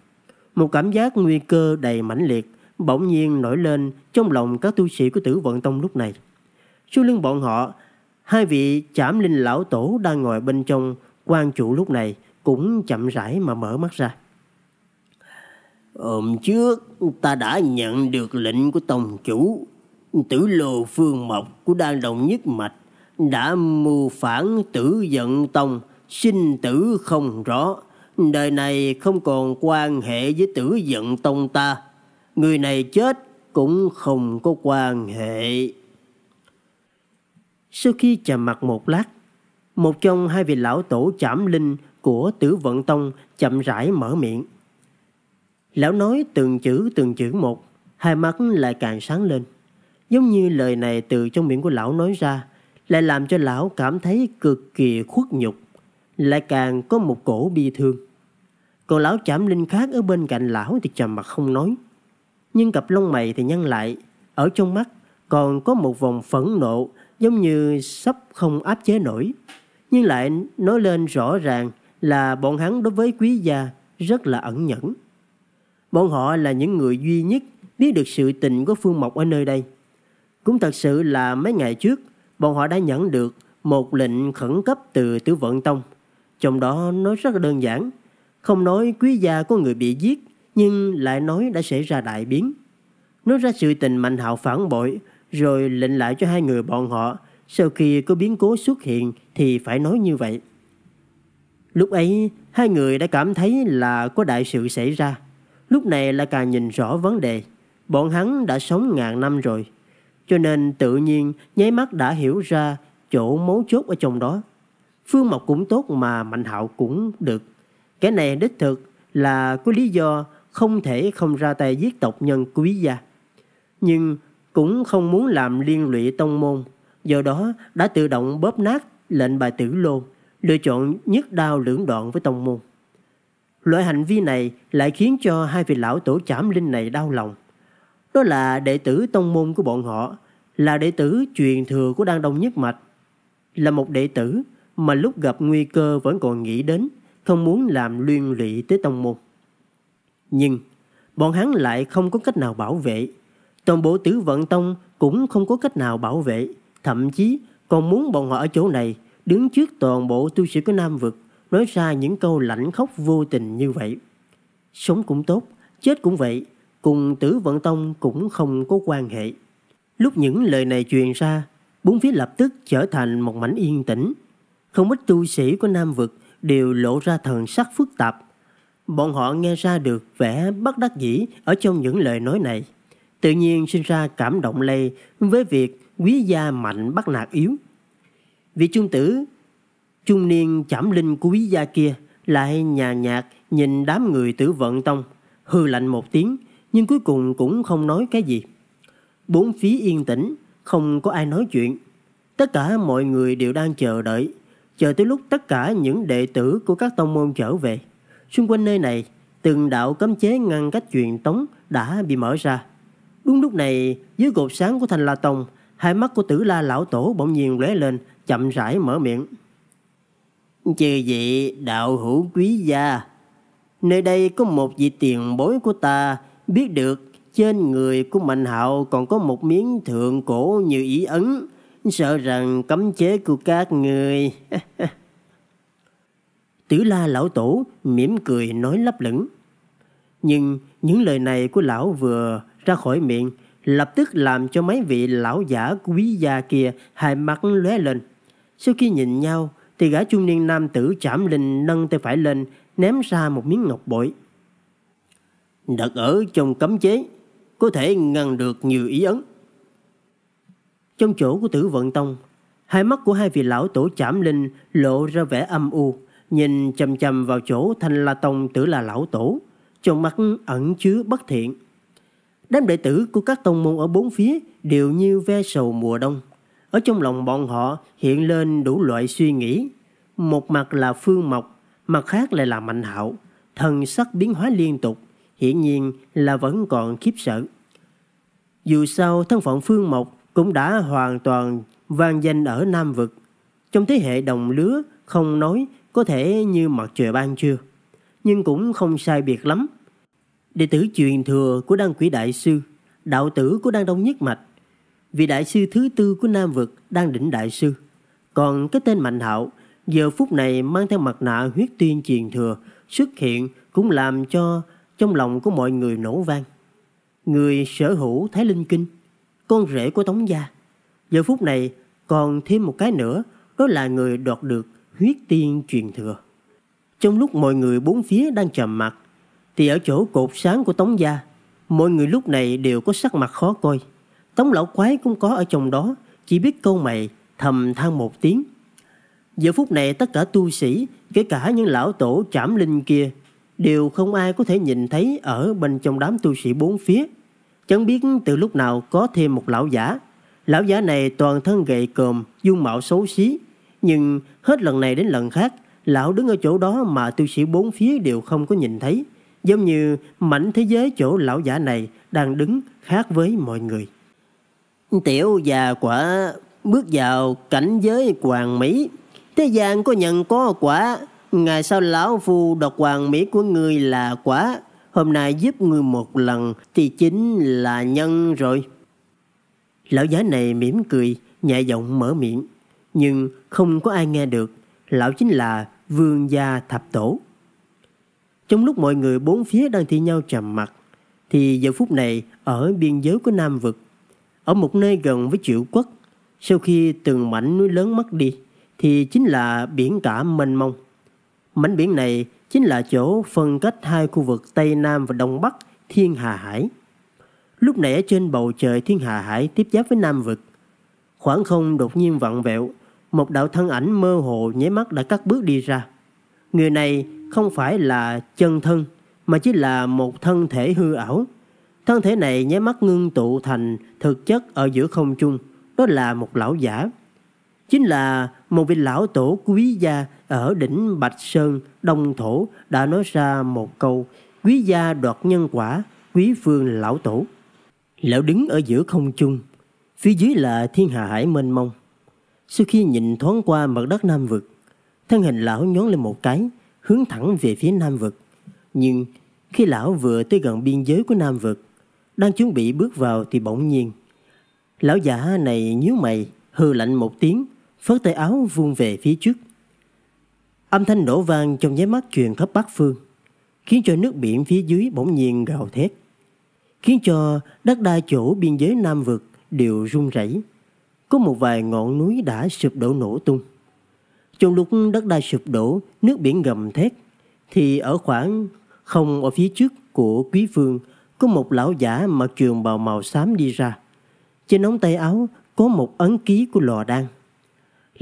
Một cảm giác nguy cơ đầy mãnh liệt bỗng nhiên nổi lên trong lòng các tu sĩ của tử vận tông lúc này. Sau lưng bọn họ, hai vị chảm linh lão tổ đang ngồi bên trong quan chủ lúc này cũng chậm rãi mà mở mắt ra. Hôm trước ta đã nhận được lệnh của tông chủ Tử lô phương mộc của đan đồng nhất mạch Đã mưu phản tử giận tông sinh tử không rõ, đời này không còn quan hệ với tử giận tông ta. Người này chết cũng không có quan hệ. Sau khi chạm mặt một lát, một trong hai vị lão tổ chảm linh của tử vận tông chậm rãi mở miệng. Lão nói từng chữ từng chữ một, hai mắt lại càng sáng lên. Giống như lời này từ trong miệng của lão nói ra, lại làm cho lão cảm thấy cực kỳ khuất nhục lại càng có một cổ bi thương. Còn lão chạm linh khác ở bên cạnh lão thì trầm mặt không nói. Nhưng cặp lông mày thì nhăn lại, ở trong mắt còn có một vòng phẫn nộ giống như sắp không áp chế nổi. Nhưng lại nói lên rõ ràng là bọn hắn đối với quý gia rất là ẩn nhẫn. Bọn họ là những người duy nhất biết được sự tình của Phương Mộc ở nơi đây. Cũng thật sự là mấy ngày trước, bọn họ đã nhận được một lệnh khẩn cấp từ tứ Vận Tông trong đó nói rất đơn giản, không nói quý gia có người bị giết, nhưng lại nói đã xảy ra đại biến. Nói ra sự tình Mạnh Hạo phản bội, rồi lệnh lại cho hai người bọn họ, sau khi có biến cố xuất hiện thì phải nói như vậy. Lúc ấy, hai người đã cảm thấy là có đại sự xảy ra. Lúc này là càng nhìn rõ vấn đề. Bọn hắn đã sống ngàn năm rồi. Cho nên tự nhiên nháy mắt đã hiểu ra chỗ mấu chốt ở trong đó. Phương Mộc cũng tốt mà Mạnh Hạo cũng được. Cái này đích thực là có lý do không thể không ra tay giết tộc nhân quý gia. Nhưng cũng không muốn làm liên lụy tông môn, do đó đã tự động bóp nát lệnh bài tử lô, lựa chọn nhất đao lưỡng đoạn với tông môn. Loại hành vi này lại khiến cho hai vị lão tổ chảm linh này đau lòng. Đó là đệ tử tông môn của bọn họ, là đệ tử truyền thừa của Đan Đông Nhất Mạch. Là một đệ tử, mà lúc gặp nguy cơ vẫn còn nghĩ đến, không muốn làm liên lụy tới tông môn. Nhưng, bọn hắn lại không có cách nào bảo vệ. Toàn bộ tứ vận tông cũng không có cách nào bảo vệ, thậm chí còn muốn bọn họ ở chỗ này đứng trước toàn bộ tu sĩ của Nam Vực nói ra những câu lạnh khóc vô tình như vậy. Sống cũng tốt, chết cũng vậy, cùng tử vận tông cũng không có quan hệ. Lúc những lời này truyền ra, bốn phía lập tức trở thành một mảnh yên tĩnh, không ít tu sĩ của Nam Vực đều lộ ra thần sắc phức tạp. Bọn họ nghe ra được vẻ bất đắc dĩ ở trong những lời nói này. Tự nhiên sinh ra cảm động lây với việc quý gia mạnh bắt nạt yếu. Vị trung tử, trung niên chảm linh của quý gia kia lại nhà nhạt nhìn đám người tử vận tông, hư lạnh một tiếng nhưng cuối cùng cũng không nói cái gì. Bốn phía yên tĩnh, không có ai nói chuyện. Tất cả mọi người đều đang chờ đợi Chờ tới lúc tất cả những đệ tử của các tông môn trở về, xung quanh nơi này, từng đạo cấm chế ngăn cách truyền tống đã bị mở ra. Đúng lúc này, dưới cột sáng của Thành La Tông, hai mắt của Tử La lão tổ bỗng nhiên lóe lên, chậm rãi mở miệng. "Chư vị đạo hữu quý gia, nơi đây có một vị tiền bối của ta biết được trên người của Mạnh Hạo còn có một miếng thượng cổ như ý ấn, sợ rằng cấm chế của các người. Tử la lão tổ mỉm cười nói lấp lửng. Nhưng những lời này của lão vừa ra khỏi miệng lập tức làm cho mấy vị lão giả quý gia kia hai mắt lóe lên. Sau khi nhìn nhau thì gã trung niên nam tử chạm linh nâng tay phải lên ném ra một miếng ngọc bội. Đặt ở trong cấm chế có thể ngăn được nhiều ý ấn. Trong chỗ của tử vận tông, hai mắt của hai vị lão tổ chảm linh lộ ra vẻ âm u, nhìn chầm chầm vào chỗ thanh la tông tử là lão tổ, trong mắt ẩn chứa bất thiện. Đám đệ tử của các tông môn ở bốn phía đều như ve sầu mùa đông. Ở trong lòng bọn họ hiện lên đủ loại suy nghĩ. Một mặt là phương mộc, mặt khác lại là mạnh hạo. Thần sắc biến hóa liên tục, hiển nhiên là vẫn còn khiếp sợ. Dù sao thân phận phương mộc cũng đã hoàn toàn vang danh ở Nam Vực. Trong thế hệ đồng lứa không nói có thể như mặt trời ban trưa, nhưng cũng không sai biệt lắm. Đệ tử truyền thừa của Đăng Quỷ Đại Sư, đạo tử của Đăng Đông Nhất Mạch, vị đại sư thứ tư của Nam Vực đang đỉnh đại sư. Còn cái tên Mạnh Hạo giờ phút này mang theo mặt nạ huyết tiên truyền thừa xuất hiện cũng làm cho trong lòng của mọi người nổ vang. Người sở hữu Thái Linh Kinh con rể của Tống Gia. Giờ phút này còn thêm một cái nữa, đó là người đoạt được huyết tiên truyền thừa. Trong lúc mọi người bốn phía đang trầm mặt, thì ở chỗ cột sáng của Tống Gia, mọi người lúc này đều có sắc mặt khó coi. Tống lão quái cũng có ở trong đó, chỉ biết câu mày thầm than một tiếng. Giờ phút này tất cả tu sĩ, kể cả những lão tổ trảm linh kia, đều không ai có thể nhìn thấy ở bên trong đám tu sĩ bốn phía. Chẳng biết từ lúc nào có thêm một lão giả. Lão giả này toàn thân gầy còm, dung mạo xấu xí. Nhưng hết lần này đến lần khác, lão đứng ở chỗ đó mà tu sĩ bốn phía đều không có nhìn thấy. Giống như mảnh thế giới chỗ lão giả này đang đứng khác với mọi người. Tiểu già quả bước vào cảnh giới hoàng mỹ. Thế gian có nhận có quả, ngày sau lão phu độc hoàng mỹ của người là quả hôm nay giúp người một lần thì chính là nhân rồi. Lão giả này mỉm cười, nhẹ giọng mở miệng, nhưng không có ai nghe được, lão chính là Vương Gia Thập Tổ. Trong lúc mọi người bốn phía đang thi nhau trầm mặt, thì giờ phút này ở biên giới của Nam Vực, ở một nơi gần với triệu quốc, sau khi từng mảnh núi lớn mất đi, thì chính là biển cả mênh mông. Mảnh biển này chính là chỗ phân cách hai khu vực Tây Nam và Đông Bắc Thiên Hà Hải. Lúc này ở trên bầu trời Thiên Hà Hải tiếp giáp với Nam Vực. Khoảng không đột nhiên vặn vẹo, một đạo thân ảnh mơ hồ nháy mắt đã cắt bước đi ra. Người này không phải là chân thân, mà chỉ là một thân thể hư ảo. Thân thể này nháy mắt ngưng tụ thành thực chất ở giữa không trung, đó là một lão giả chính là một vị lão tổ quý gia ở đỉnh Bạch Sơn, Đông Thổ đã nói ra một câu quý gia đoạt nhân quả, quý phương lão tổ. Lão đứng ở giữa không trung, phía dưới là thiên hạ hải mênh mông. Sau khi nhìn thoáng qua mặt đất Nam vực, thân hình lão nhón lên một cái, hướng thẳng về phía Nam vực. Nhưng khi lão vừa tới gần biên giới của Nam vực, đang chuẩn bị bước vào thì bỗng nhiên, lão giả này nhíu mày, hừ lạnh một tiếng, phớt tay áo vung về phía trước. Âm thanh nổ vang trong nháy mắt truyền khắp bát phương, khiến cho nước biển phía dưới bỗng nhiên gào thét, khiến cho đất đai chỗ biên giới Nam vực đều rung rẩy. Có một vài ngọn núi đã sụp đổ nổ tung. Trong lúc đất đai sụp đổ, nước biển gầm thét, thì ở khoảng không ở phía trước của quý phương có một lão giả mặc trường bào màu xám đi ra. Trên ống tay áo có một ấn ký của lò đan.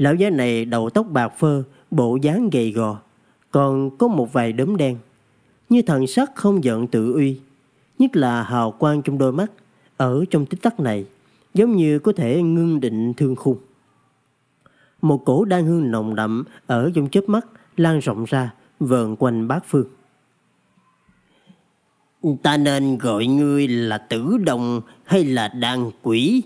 Lão già này đầu tóc bạc phơ, bộ dáng gầy gò, còn có một vài đốm đen. Như thần sắc không giận tự uy, nhất là hào quang trong đôi mắt ở trong tích tắc này, giống như có thể ngưng định thương khung. Một cổ đan hương nồng đậm ở trong chớp mắt lan rộng ra, vờn quanh bát phương. Ta nên gọi ngươi là tử đồng hay là đan quỷ?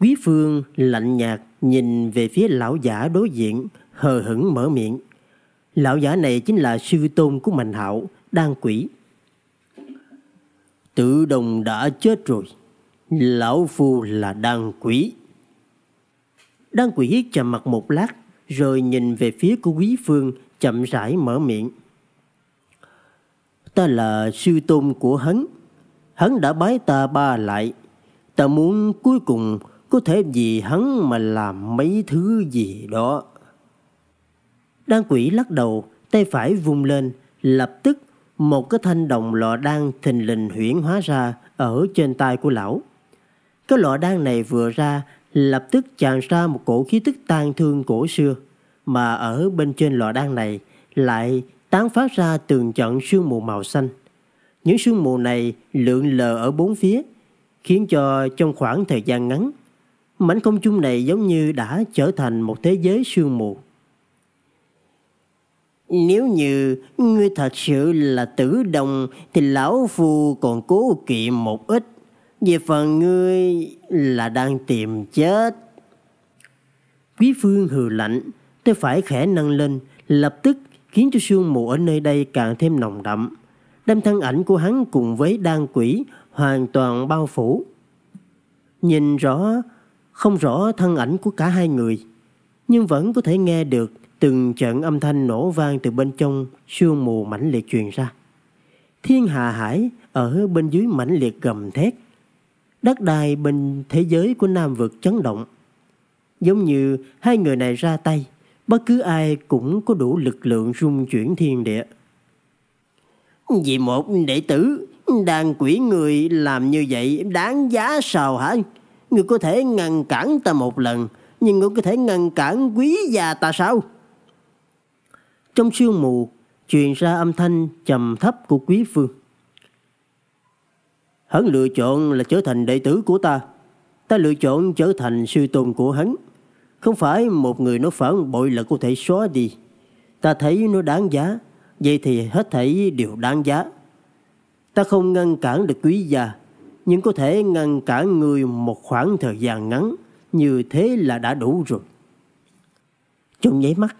Quý phương lạnh nhạt nhìn về phía lão giả đối diện, hờ hững mở miệng. Lão giả này chính là sư tôn của Mạnh Hạo, Đan Quỷ. tử đồng đã chết rồi, lão phu là Đan Quỷ. Đan Quỷ chầm mặt một lát, rồi nhìn về phía của Quý Phương, chậm rãi mở miệng. Ta là sư tôn của hắn, hắn đã bái ta ba lại. Ta muốn cuối cùng có thể vì hắn mà làm mấy thứ gì đó. Đan quỷ lắc đầu, tay phải vung lên, lập tức một cái thanh đồng lọ đan thình lình huyễn hóa ra ở trên tay của lão. Cái lọ đan này vừa ra, lập tức tràn ra một cổ khí tức tang thương cổ xưa, mà ở bên trên lọ đan này lại tán phát ra từng trận sương mù màu xanh. Những sương mù này lượn lờ ở bốn phía, khiến cho trong khoảng thời gian ngắn Mảnh không trung này giống như đã trở thành một thế giới sương mù. Nếu như ngươi thật sự là tử đồng thì lão phu còn cố kỵ một ít. Về phần ngươi là đang tìm chết. Quý phương hừ lạnh, tôi phải khẽ nâng lên, lập tức khiến cho sương mù ở nơi đây càng thêm nồng đậm. Đâm thân ảnh của hắn cùng với đan quỷ hoàn toàn bao phủ. Nhìn rõ không rõ thân ảnh của cả hai người, nhưng vẫn có thể nghe được từng trận âm thanh nổ vang từ bên trong sương mù mãnh liệt truyền ra. Thiên hà hải ở bên dưới mãnh liệt gầm thét. Đất đai bên thế giới của Nam vực chấn động. Giống như hai người này ra tay, bất cứ ai cũng có đủ lực lượng rung chuyển thiên địa. Vì một đệ tử đang quỷ người làm như vậy đáng giá sao hả? Ngươi có thể ngăn cản ta một lần Nhưng ngươi có thể ngăn cản quý gia ta sao Trong sương mù Truyền ra âm thanh trầm thấp của quý phương Hắn lựa chọn là trở thành đệ tử của ta Ta lựa chọn trở thành sư tôn của hắn Không phải một người nó phản bội là có thể xóa đi Ta thấy nó đáng giá Vậy thì hết thảy đều đáng giá Ta không ngăn cản được quý gia nhưng có thể ngăn cản người một khoảng thời gian ngắn, như thế là đã đủ rồi. Trong nháy mắt,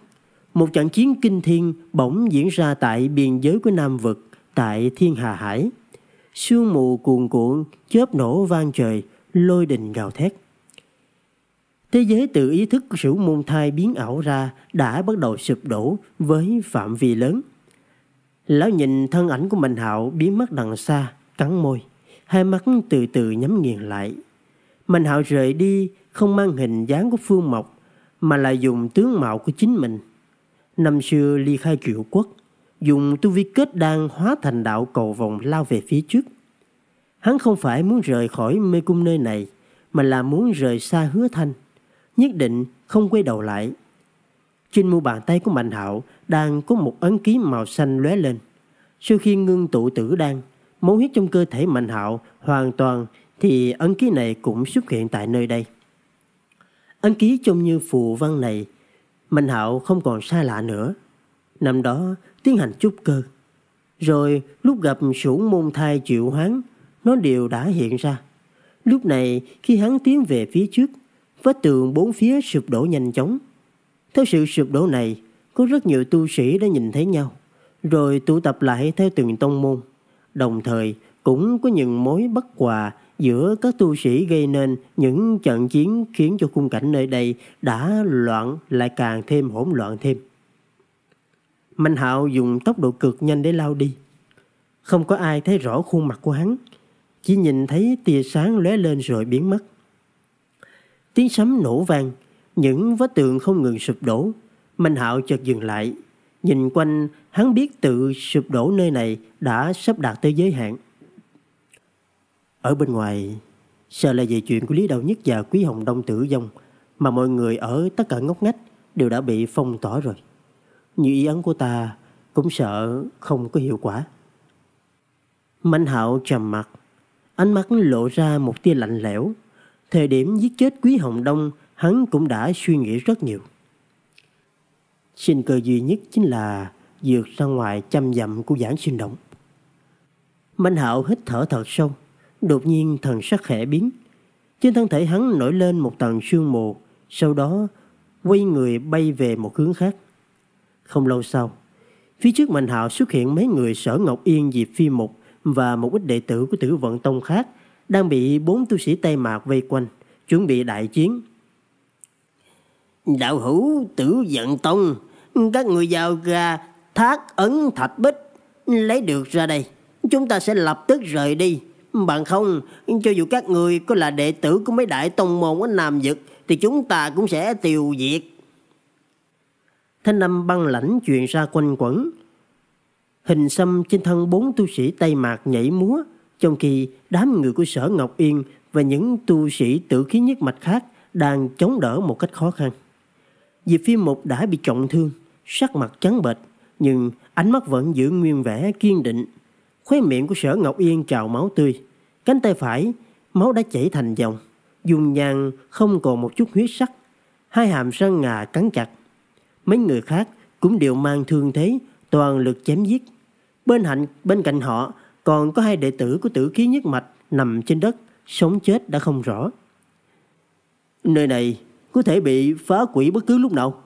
một trận chiến kinh thiên bỗng diễn ra tại biên giới của Nam vực, tại Thiên Hà Hải. Sương mù cuồn cuộn, chớp nổ vang trời, lôi đình gào thét. Thế giới tự ý thức của sử môn thai biến ảo ra đã bắt đầu sụp đổ với phạm vi lớn. Lão nhìn thân ảnh của mình Hạo biến mất đằng xa, cắn môi hai mắt từ từ nhắm nghiền lại. Mạnh hạo rời đi không mang hình dáng của Phương Mộc mà là dùng tướng mạo của chính mình. Năm xưa ly khai triệu quốc, dùng tu vi kết đan hóa thành đạo cầu vòng lao về phía trước. Hắn không phải muốn rời khỏi mê cung nơi này, mà là muốn rời xa hứa thanh, nhất định không quay đầu lại. Trên mu bàn tay của Mạnh Hạo đang có một ấn ký màu xanh lóe lên. Sau khi ngưng tụ tử đan, máu huyết trong cơ thể Mạnh Hạo hoàn toàn thì ấn ký này cũng xuất hiện tại nơi đây. Ấn ký trông như phù văn này, Mạnh Hạo không còn xa lạ nữa. Năm đó tiến hành trúc cơ, rồi lúc gặp sủng môn thai triệu hoán, nó đều đã hiện ra. Lúc này khi hắn tiến về phía trước, vách tường bốn phía sụp đổ nhanh chóng. Theo sự sụp đổ này, có rất nhiều tu sĩ đã nhìn thấy nhau, rồi tụ tập lại theo từng tông môn đồng thời cũng có những mối bất hòa giữa các tu sĩ gây nên những trận chiến khiến cho khung cảnh nơi đây đã loạn lại càng thêm hỗn loạn thêm. Minh Hạo dùng tốc độ cực nhanh để lao đi. Không có ai thấy rõ khuôn mặt của hắn, chỉ nhìn thấy tia sáng lóe lên rồi biến mất. Tiếng sấm nổ vang, những vách tường không ngừng sụp đổ. Minh Hạo chợt dừng lại, nhìn quanh Hắn biết tự sụp đổ nơi này đã sắp đạt tới giới hạn. Ở bên ngoài, sợ là về chuyện của Lý Đạo Nhất và Quý Hồng Đông tử vong mà mọi người ở tất cả ngóc ngách đều đã bị phong tỏa rồi. Như ý ấn của ta cũng sợ không có hiệu quả. Mạnh hạo trầm mặt, ánh mắt lộ ra một tia lạnh lẽo. Thời điểm giết chết Quý Hồng Đông, hắn cũng đã suy nghĩ rất nhiều. Sinh cơ duy nhất chính là vượt ra ngoài trăm dặm của giảng sinh động. Minh Hạo hít thở thật sâu, đột nhiên thần sắc khẽ biến. Trên thân thể hắn nổi lên một tầng sương mù, sau đó quay người bay về một hướng khác. Không lâu sau, phía trước Mạnh Hạo xuất hiện mấy người sở Ngọc Yên Diệp Phi Mục và một ít đệ tử của tử vận tông khác đang bị bốn tu sĩ Tây Mạc vây quanh, chuẩn bị đại chiến. Đạo hữu tử vận tông, các người vào ra thác ấn thạch bích lấy được ra đây chúng ta sẽ lập tức rời đi bằng không cho dù các người có là đệ tử của mấy đại tông môn ở nam vực thì chúng ta cũng sẽ tiêu diệt thanh âm băng lãnh truyền ra quanh quẩn hình xăm trên thân bốn tu sĩ tây mạc nhảy múa trong khi đám người của sở ngọc yên và những tu sĩ tử khí nhất mạch khác đang chống đỡ một cách khó khăn diệp phi mục đã bị trọng thương sắc mặt trắng bệch nhưng ánh mắt vẫn giữ nguyên vẻ kiên định. Khóe miệng của sở Ngọc Yên trào máu tươi. Cánh tay phải, máu đã chảy thành dòng. Dùng nhàn không còn một chút huyết sắc. Hai hàm răng ngà cắn chặt. Mấy người khác cũng đều mang thương thế, toàn lực chém giết. Bên hạnh bên cạnh họ còn có hai đệ tử của tử khí nhất mạch nằm trên đất, sống chết đã không rõ. Nơi này có thể bị phá quỷ bất cứ lúc nào.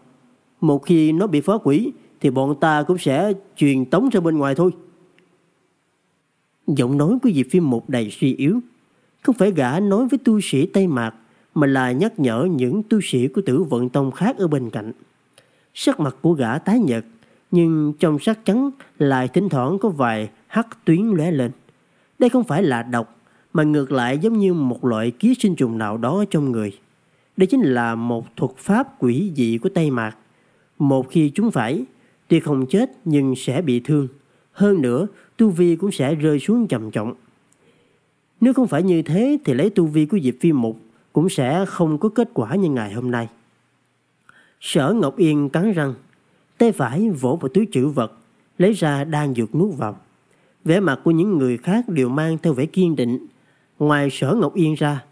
Một khi nó bị phá quỷ thì bọn ta cũng sẽ truyền tống ra bên ngoài thôi. Giọng nói của Diệp Phim một đầy suy yếu. Không phải gã nói với tu sĩ Tây Mạc, mà là nhắc nhở những tu sĩ của tử vận tông khác ở bên cạnh. Sắc mặt của gã tái nhợt, nhưng trong sắc trắng lại thỉnh thoảng có vài hắc tuyến lóe lên. Đây không phải là độc, mà ngược lại giống như một loại ký sinh trùng nào đó trong người. Đây chính là một thuật pháp quỷ dị của Tây Mạc. Một khi chúng phải, Tuy không chết nhưng sẽ bị thương. Hơn nữa, tu vi cũng sẽ rơi xuống trầm trọng. Nếu không phải như thế thì lấy tu vi của Diệp Phi Mục cũng sẽ không có kết quả như ngày hôm nay. Sở Ngọc Yên cắn răng, tay phải vỗ vào túi trữ vật, lấy ra đan dược nuốt vào. Vẻ mặt của những người khác đều mang theo vẻ kiên định. Ngoài sở Ngọc Yên ra,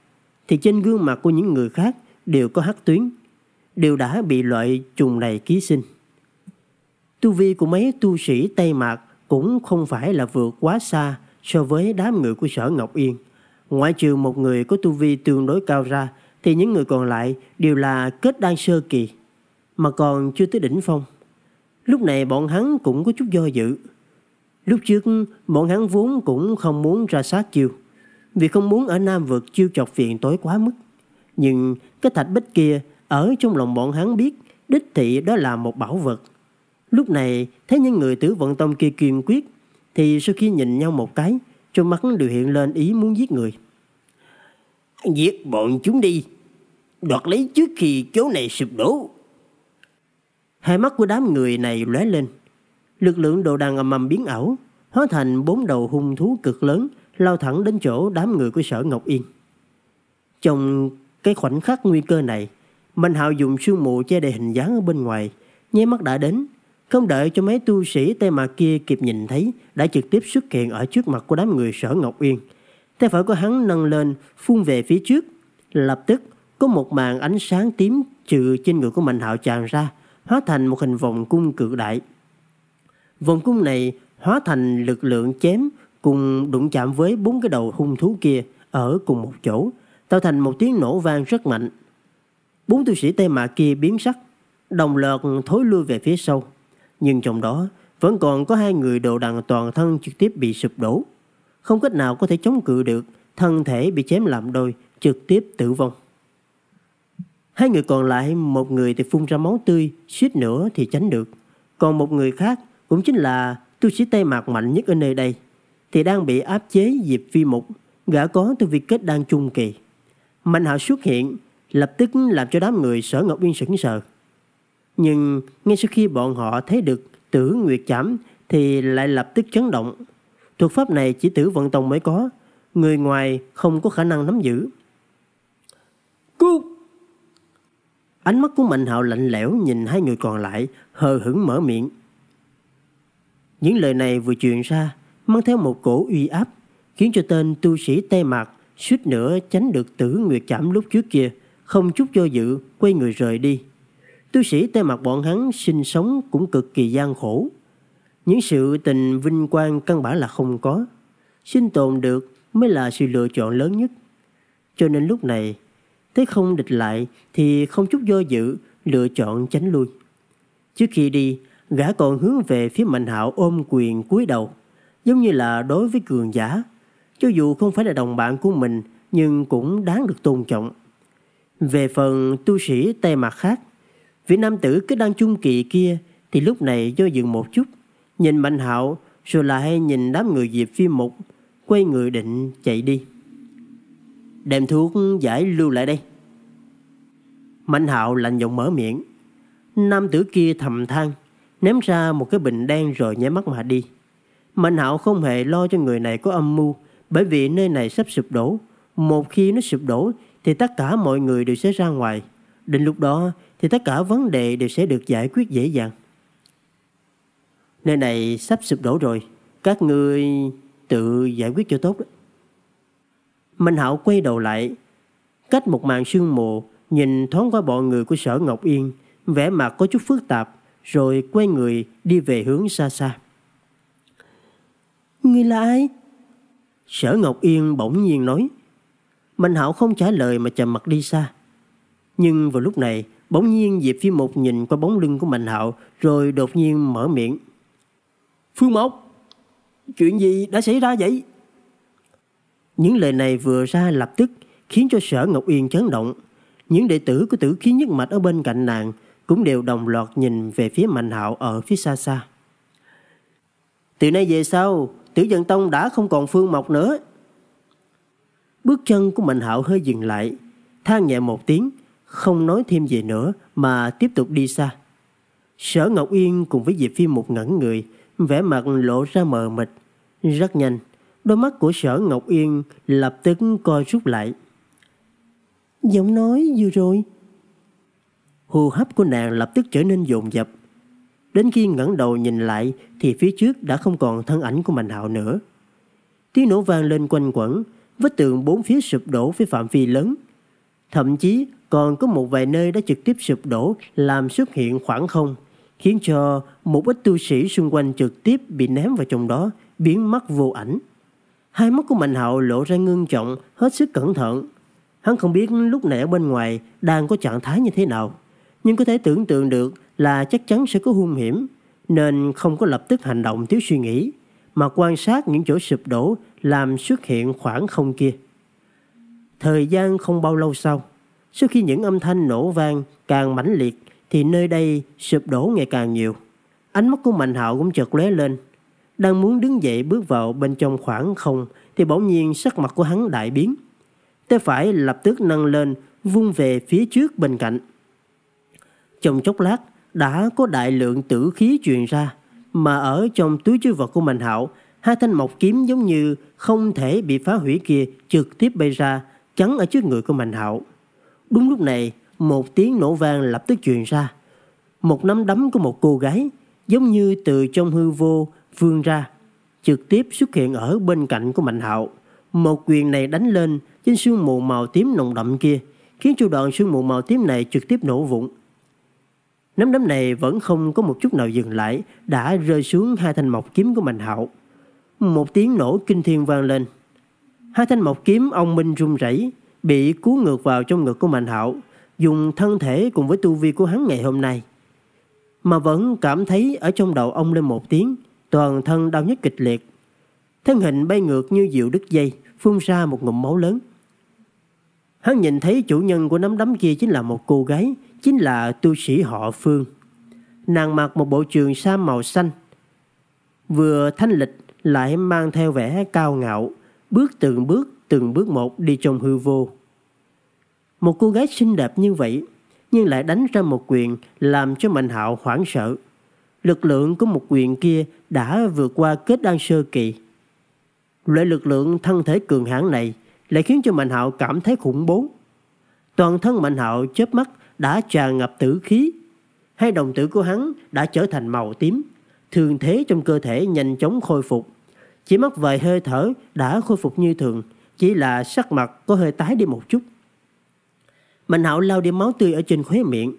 thì trên gương mặt của những người khác đều có hắc tuyến, đều đã bị loại trùng này ký sinh. Tu vi của mấy tu sĩ Tây Mạc cũng không phải là vượt quá xa so với đám người của sở Ngọc Yên. Ngoại trừ một người có tu vi tương đối cao ra thì những người còn lại đều là kết đan sơ kỳ mà còn chưa tới đỉnh phong. Lúc này bọn hắn cũng có chút do dự. Lúc trước bọn hắn vốn cũng không muốn ra sát chiêu vì không muốn ở Nam vượt chiêu chọc phiền tối quá mức. Nhưng cái thạch bích kia ở trong lòng bọn hắn biết đích thị đó là một bảo vật Lúc này, thấy những người tử vận tông kia kiên quyết, thì sau khi nhìn nhau một cái, trong mắt đều hiện lên ý muốn giết người. Giết bọn chúng đi, đoạt lấy trước khi chỗ này sụp đổ. Hai mắt của đám người này lóe lên. Lực lượng đồ đàn ầm ầm biến ảo, hóa thành bốn đầu hung thú cực lớn, lao thẳng đến chỗ đám người của sở Ngọc Yên. Trong cái khoảnh khắc nguy cơ này, Minh Hạo dùng sương mù che đậy hình dáng ở bên ngoài, nháy mắt đã đến, không đợi cho mấy tu sĩ tây mạc kia kịp nhìn thấy, đã trực tiếp xuất hiện ở trước mặt của đám người sở Ngọc Uyên. Tay phải của hắn nâng lên, phun về phía trước. Lập tức, có một màn ánh sáng tím trừ trên người của Mạnh Hạo tràn ra, hóa thành một hình vòng cung cự đại. Vòng cung này hóa thành lực lượng chém cùng đụng chạm với bốn cái đầu hung thú kia ở cùng một chỗ, tạo thành một tiếng nổ vang rất mạnh. Bốn tu sĩ Tây Mạc kia biến sắc, đồng loạt thối lui về phía sau nhưng trong đó vẫn còn có hai người đồ đằng toàn thân trực tiếp bị sụp đổ. Không cách nào có thể chống cự được, thân thể bị chém làm đôi, trực tiếp tử vong. Hai người còn lại, một người thì phun ra máu tươi, suýt nữa thì tránh được. Còn một người khác, cũng chính là tu sĩ Tây Mạc mạnh nhất ở nơi đây, thì đang bị áp chế Diệp Phi Mục, gã có tu vi kết đang trung kỳ. Mạnh hạo xuất hiện, lập tức làm cho đám người sở Ngọc Uyên sững sờ. Nhưng ngay sau khi bọn họ thấy được tử nguyệt chảm thì lại lập tức chấn động. Thuật pháp này chỉ tử vận tông mới có, người ngoài không có khả năng nắm giữ. Cút! Ánh mắt của Mạnh Hạo lạnh lẽo nhìn hai người còn lại, hờ hững mở miệng. Những lời này vừa truyền ra, mang theo một cổ uy áp, khiến cho tên tu sĩ tê mạc suýt nữa tránh được tử nguyệt chảm lúc trước kia, không chút do dự quay người rời đi tu sĩ tây mặt bọn hắn sinh sống cũng cực kỳ gian khổ. Những sự tình vinh quang căn bản là không có. Sinh tồn được mới là sự lựa chọn lớn nhất. Cho nên lúc này, thế không địch lại thì không chút do dự lựa chọn tránh lui. Trước khi đi, gã còn hướng về phía Mạnh Hạo ôm quyền cúi đầu, giống như là đối với cường giả, cho dù không phải là đồng bạn của mình nhưng cũng đáng được tôn trọng. Về phần tu sĩ tay mặt khác, Vị nam tử cứ đang chung kỳ kia thì lúc này do dừng một chút, nhìn Mạnh Hạo rồi lại nhìn đám người Diệp Phi Mục, quay người định chạy đi. Đem thuốc giải lưu lại đây. Mạnh Hạo lạnh giọng mở miệng. Nam tử kia thầm than, ném ra một cái bình đen rồi nháy mắt mà đi. Mạnh Hạo không hề lo cho người này có âm mưu, bởi vì nơi này sắp sụp đổ, một khi nó sụp đổ thì tất cả mọi người đều sẽ ra ngoài. Đến lúc đó, thì tất cả vấn đề đều sẽ được giải quyết dễ dàng. Nơi này sắp sụp đổ rồi, các ngươi tự giải quyết cho tốt. Minh Hảo quay đầu lại, cách một màn sương mù, nhìn thoáng qua bọn người của sở Ngọc Yên, vẻ mặt có chút phức tạp, rồi quay người đi về hướng xa xa. người là ai? Sở Ngọc Yên bỗng nhiên nói. Minh Hảo không trả lời mà chầm mặt đi xa. Nhưng vào lúc này, Bỗng nhiên Diệp Phi Mục nhìn qua bóng lưng của Mạnh Hạo rồi đột nhiên mở miệng. Phương Mộc, chuyện gì đã xảy ra vậy? Những lời này vừa ra lập tức khiến cho sở Ngọc Yên chấn động. Những đệ tử của tử khí nhất mạch ở bên cạnh nàng cũng đều đồng loạt nhìn về phía Mạnh Hạo ở phía xa xa. Từ nay về sau, tử Dân Tông đã không còn Phương Mộc nữa. Bước chân của Mạnh Hạo hơi dừng lại, than nhẹ một tiếng, không nói thêm gì nữa mà tiếp tục đi xa. Sở Ngọc Yên cùng với Diệp Phi một ngẩn người, vẻ mặt lộ ra mờ mịt. Rất nhanh, đôi mắt của sở Ngọc Yên lập tức co rút lại. Giọng nói vừa rồi. hù hấp của nàng lập tức trở nên dồn dập. Đến khi ngẩng đầu nhìn lại thì phía trước đã không còn thân ảnh của Mạnh Hạo nữa. Tiếng nổ vang lên quanh quẩn, vết tường bốn phía sụp đổ với phạm vi lớn. Thậm chí còn có một vài nơi đã trực tiếp sụp đổ làm xuất hiện khoảng không, khiến cho một ít tu sĩ xung quanh trực tiếp bị ném vào trong đó, biến mất vô ảnh. Hai mắt của Mạnh Hạo lộ ra ngưng trọng, hết sức cẩn thận. Hắn không biết lúc nãy ở bên ngoài đang có trạng thái như thế nào, nhưng có thể tưởng tượng được là chắc chắn sẽ có hung hiểm, nên không có lập tức hành động thiếu suy nghĩ, mà quan sát những chỗ sụp đổ làm xuất hiện khoảng không kia. Thời gian không bao lâu sau, sau khi những âm thanh nổ vang càng mãnh liệt thì nơi đây sụp đổ ngày càng nhiều. Ánh mắt của Mạnh Hạo cũng chợt lóe lên. Đang muốn đứng dậy bước vào bên trong khoảng không thì bỗng nhiên sắc mặt của hắn đại biến. Tay phải lập tức nâng lên vung về phía trước bên cạnh. Trong chốc lát đã có đại lượng tử khí truyền ra mà ở trong túi chứa vật của Mạnh Hạo hai thanh mộc kiếm giống như không thể bị phá hủy kia trực tiếp bay ra chắn ở trước người của Mạnh Hạo. Đúng lúc này, một tiếng nổ vang lập tức truyền ra. Một nắm đấm của một cô gái giống như từ trong hư vô vươn ra, trực tiếp xuất hiện ở bên cạnh của Mạnh Hạo. Một quyền này đánh lên trên sương mù màu tím nồng đậm kia, khiến cho đoạn sương mù màu tím này trực tiếp nổ vụn. Nắm đấm này vẫn không có một chút nào dừng lại, đã rơi xuống hai thanh mộc kiếm của Mạnh Hạo. Một tiếng nổ kinh thiên vang lên. Hai thanh mộc kiếm ông Minh run rẩy, bị cú ngược vào trong ngực của Mạnh Hạo, dùng thân thể cùng với tu vi của hắn ngày hôm nay. Mà vẫn cảm thấy ở trong đầu ông lên một tiếng, toàn thân đau nhức kịch liệt. Thân hình bay ngược như diệu đứt dây, phun ra một ngụm máu lớn. Hắn nhìn thấy chủ nhân của nắm đấm kia chính là một cô gái, chính là tu sĩ họ Phương. Nàng mặc một bộ trường sa màu xanh, vừa thanh lịch lại mang theo vẻ cao ngạo, bước từng bước từng bước một đi trong hư vô. Một cô gái xinh đẹp như vậy, nhưng lại đánh ra một quyền làm cho Mạnh Hạo hoảng sợ. Lực lượng của một quyền kia đã vượt qua kết đan sơ kỳ. Loại lực lượng thân thể cường hãn này lại khiến cho Mạnh Hạo cảm thấy khủng bố. Toàn thân Mạnh Hạo chớp mắt đã tràn ngập tử khí. Hai đồng tử của hắn đã trở thành màu tím. Thường thế trong cơ thể nhanh chóng khôi phục. Chỉ mất vài hơi thở đã khôi phục như thường chỉ là sắc mặt có hơi tái đi một chút Mạnh hạo lau đi máu tươi ở trên khóe miệng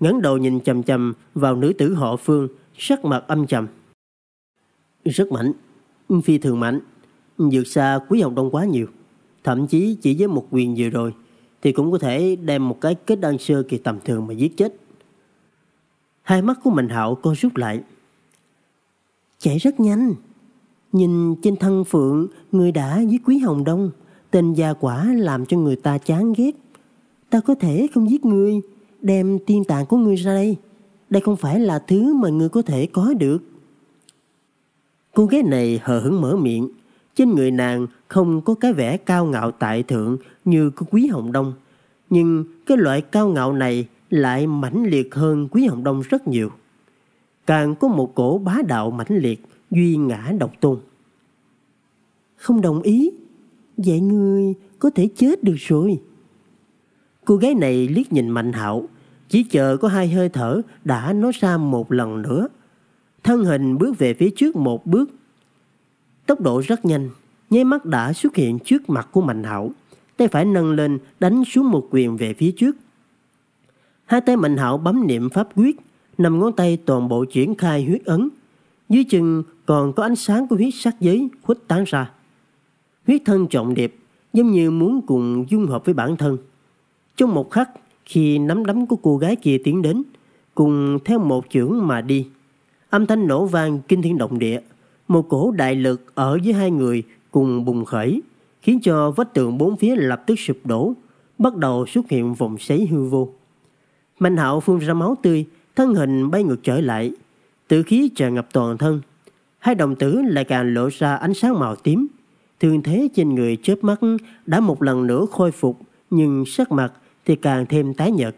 ngẩng đầu nhìn chầm chầm vào nữ tử họ Phương Sắc mặt âm trầm Rất mạnh Phi thường mạnh Dược xa quý hồng đông quá nhiều Thậm chí chỉ với một quyền vừa rồi Thì cũng có thể đem một cái kết đan sơ kỳ tầm thường mà giết chết Hai mắt của Mạnh Hạo co rút lại Chạy rất nhanh Nhìn trên thân phượng, người đã giết quý hồng đông, tên gia quả làm cho người ta chán ghét. Ta có thể không giết ngươi, đem tiên tạng của ngươi ra đây. Đây không phải là thứ mà ngươi có thể có được. Cô gái này hờ hững mở miệng, trên người nàng không có cái vẻ cao ngạo tại thượng như của quý hồng đông. Nhưng cái loại cao ngạo này lại mãnh liệt hơn quý hồng đông rất nhiều. Càng có một cổ bá đạo mãnh liệt, Duy ngã độc tôn Không đồng ý Vậy ngươi có thể chết được rồi Cô gái này liếc nhìn Mạnh Hạo Chỉ chờ có hai hơi thở Đã nói ra một lần nữa Thân hình bước về phía trước một bước Tốc độ rất nhanh nháy mắt đã xuất hiện trước mặt của Mạnh Hạo Tay phải nâng lên đánh xuống một quyền về phía trước Hai tay Mạnh Hạo bấm niệm pháp quyết, năm ngón tay toàn bộ triển khai huyết ấn. Dưới chân còn có ánh sáng của huyết sắc giới khuếch tán ra. Huyết thân trọng đẹp, giống như muốn cùng dung hợp với bản thân. Trong một khắc, khi nắm đấm của cô gái kia tiến đến, cùng theo một chưởng mà đi. Âm thanh nổ vang kinh thiên động địa, một cổ đại lực ở dưới hai người cùng bùng khởi, khiến cho vách tường bốn phía lập tức sụp đổ, bắt đầu xuất hiện vòng xoáy hư vô. Mạnh hạo phun ra máu tươi, thân hình bay ngược trở lại, tử khí tràn ngập toàn thân, hai đồng tử lại càng lộ ra ánh sáng màu tím. thường thế trên người chớp mắt đã một lần nữa khôi phục, nhưng sắc mặt thì càng thêm tái nhợt.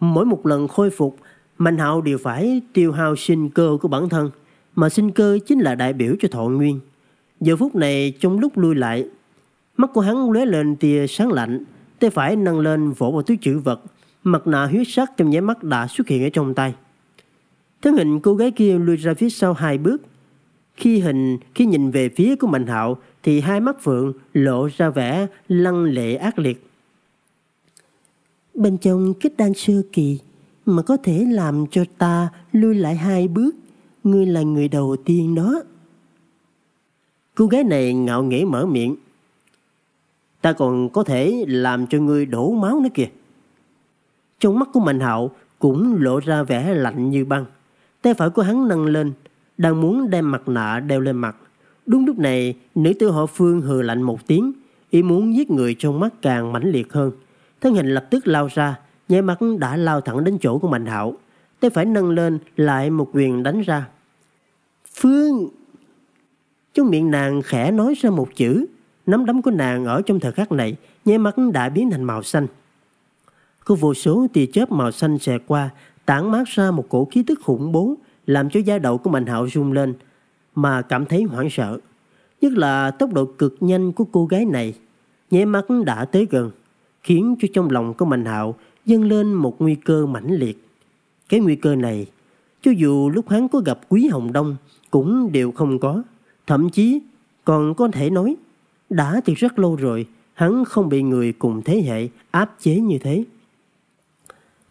Mỗi một lần khôi phục, Mạnh Hạo đều phải tiêu hao sinh cơ của bản thân, mà sinh cơ chính là đại biểu cho thọ nguyên. Giờ phút này trong lúc lui lại, mắt của hắn lóe lên tia sáng lạnh, tay phải nâng lên vỗ vào túi chữ vật, mặt nạ huyết sắc trong nháy mắt đã xuất hiện ở trong tay. Thân hình cô gái kia lùi ra phía sau hai bước, khi hình khi nhìn về phía của Mạnh Hạo thì hai mắt Phượng lộ ra vẻ lăng lệ ác liệt. Bên trong kích đan sơ kỳ mà có thể làm cho ta lui lại hai bước, ngươi là người đầu tiên đó. Cô gái này ngạo nghễ mở miệng. Ta còn có thể làm cho ngươi đổ máu nữa kìa. Trong mắt của Mạnh Hạo cũng lộ ra vẻ lạnh như băng. Tay phải của hắn nâng lên, đang muốn đem mặt nạ đeo lên mặt. Đúng lúc này, nữ tử họ Phương hừ lạnh một tiếng, ý muốn giết người trong mắt càng mãnh liệt hơn. Thân hình lập tức lao ra, nháy mắt đã lao thẳng đến chỗ của Mạnh Hạo. Tay phải nâng lên lại một quyền đánh ra. Phương! Trong miệng nàng khẽ nói ra một chữ, nắm đấm của nàng ở trong thời khắc này nháy mắt đã biến thành màu xanh. Có vô số tia chớp màu xanh xẹt qua, tản mát ra một cổ khí tức khủng bố, làm cho da đầu của Mạnh Hạo rung lên mà cảm thấy hoảng sợ. Nhất là tốc độ cực nhanh của cô gái này, nháy mắt đã tới gần, khiến cho trong lòng của Mạnh Hạo dâng lên một nguy cơ mãnh liệt. Cái nguy cơ này, cho dù lúc hắn có gặp Quý Hồng Đông cũng đều không có, thậm chí còn có thể nói đã từ rất lâu rồi hắn không bị người cùng thế hệ áp chế như thế.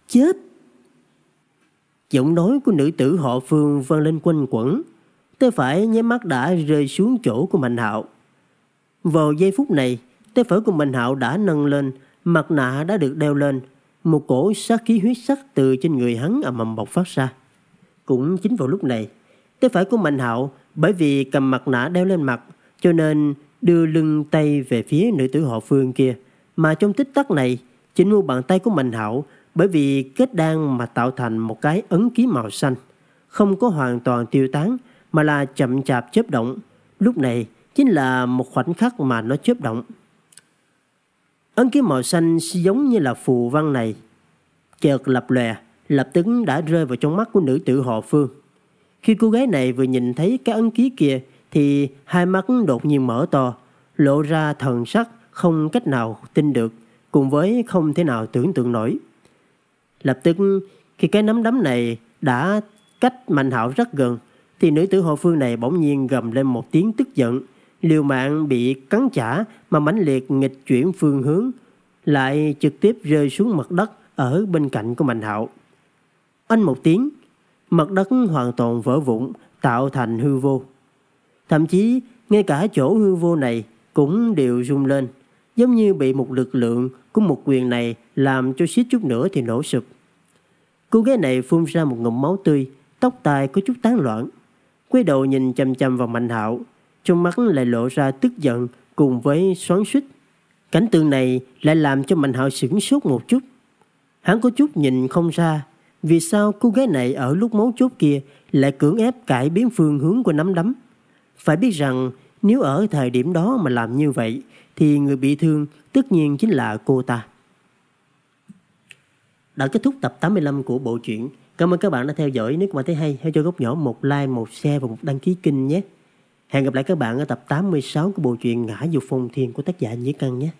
Chết! Giọng nói của nữ tử họ Phương vang lên quanh quẩn. Tay phải nhé mắt đã rơi xuống chỗ của Mạnh Hạo. Vào giây phút này, tay phải của Mạnh Hạo đã nâng lên, mặt nạ đã được đeo lên. Một cổ sát khí huyết sắc từ trên người hắn ầm ầm bộc phát ra. Cũng chính vào lúc này, tay phải của Mạnh Hạo bởi vì cầm mặt nạ đeo lên mặt, cho nên đưa lưng tay về phía nữ tử họ Phương kia. Mà trong tích tắc này, chính mu bàn tay của Mạnh Hạo bởi vì kết đan mà tạo thành một cái ấn ký màu xanh, không có hoàn toàn tiêu tán mà là chậm chạp chớp động. Lúc này chính là một khoảnh khắc mà nó chớp động. Ấn ký màu xanh giống như là phù văn này, chợt lập lòe, lập tức đã rơi vào trong mắt của nữ tử họ Phương. Khi cô gái này vừa nhìn thấy cái ấn ký kia thì hai mắt đột nhiên mở to, lộ ra thần sắc không cách nào tin được, cùng với không thể nào tưởng tượng nổi. Lập tức khi cái nắm đấm này đã cách Mạnh Hạo rất gần thì nữ tử hộ phương này bỗng nhiên gầm lên một tiếng tức giận, liều mạng bị cắn trả mà mãnh liệt nghịch chuyển phương hướng, lại trực tiếp rơi xuống mặt đất ở bên cạnh của Mạnh Hạo. Anh một tiếng, mặt đất hoàn toàn vỡ vụn, tạo thành hư vô. Thậm chí ngay cả chỗ hư vô này cũng đều rung lên giống như bị một lực lượng của một quyền này làm cho suýt chút nữa thì nổ sụp. Cô gái này phun ra một ngụm máu tươi, tóc tai có chút tán loạn. Quay đầu nhìn chằm chằm vào Mạnh Hạo, trong mắt lại lộ ra tức giận cùng với xoắn xuýt. Cảnh tượng này lại làm cho Mạnh Hạo sửng sốt một chút. Hắn có chút nhìn không ra, vì sao cô gái này ở lúc máu chốt kia lại cưỡng ép cải biến phương hướng của nắm đấm. Phải biết rằng nếu ở thời điểm đó mà làm như vậy thì người bị thương tất nhiên chính là cô ta. Đã kết thúc tập 85 của bộ truyện. Cảm ơn các bạn đã theo dõi. Nếu các bạn thấy hay, hãy cho góc nhỏ một like, một share và một đăng ký kênh nhé. Hẹn gặp lại các bạn ở tập 86 của bộ truyện Ngã Dục Phong Thiên của tác giả Nhĩ Căn nhé.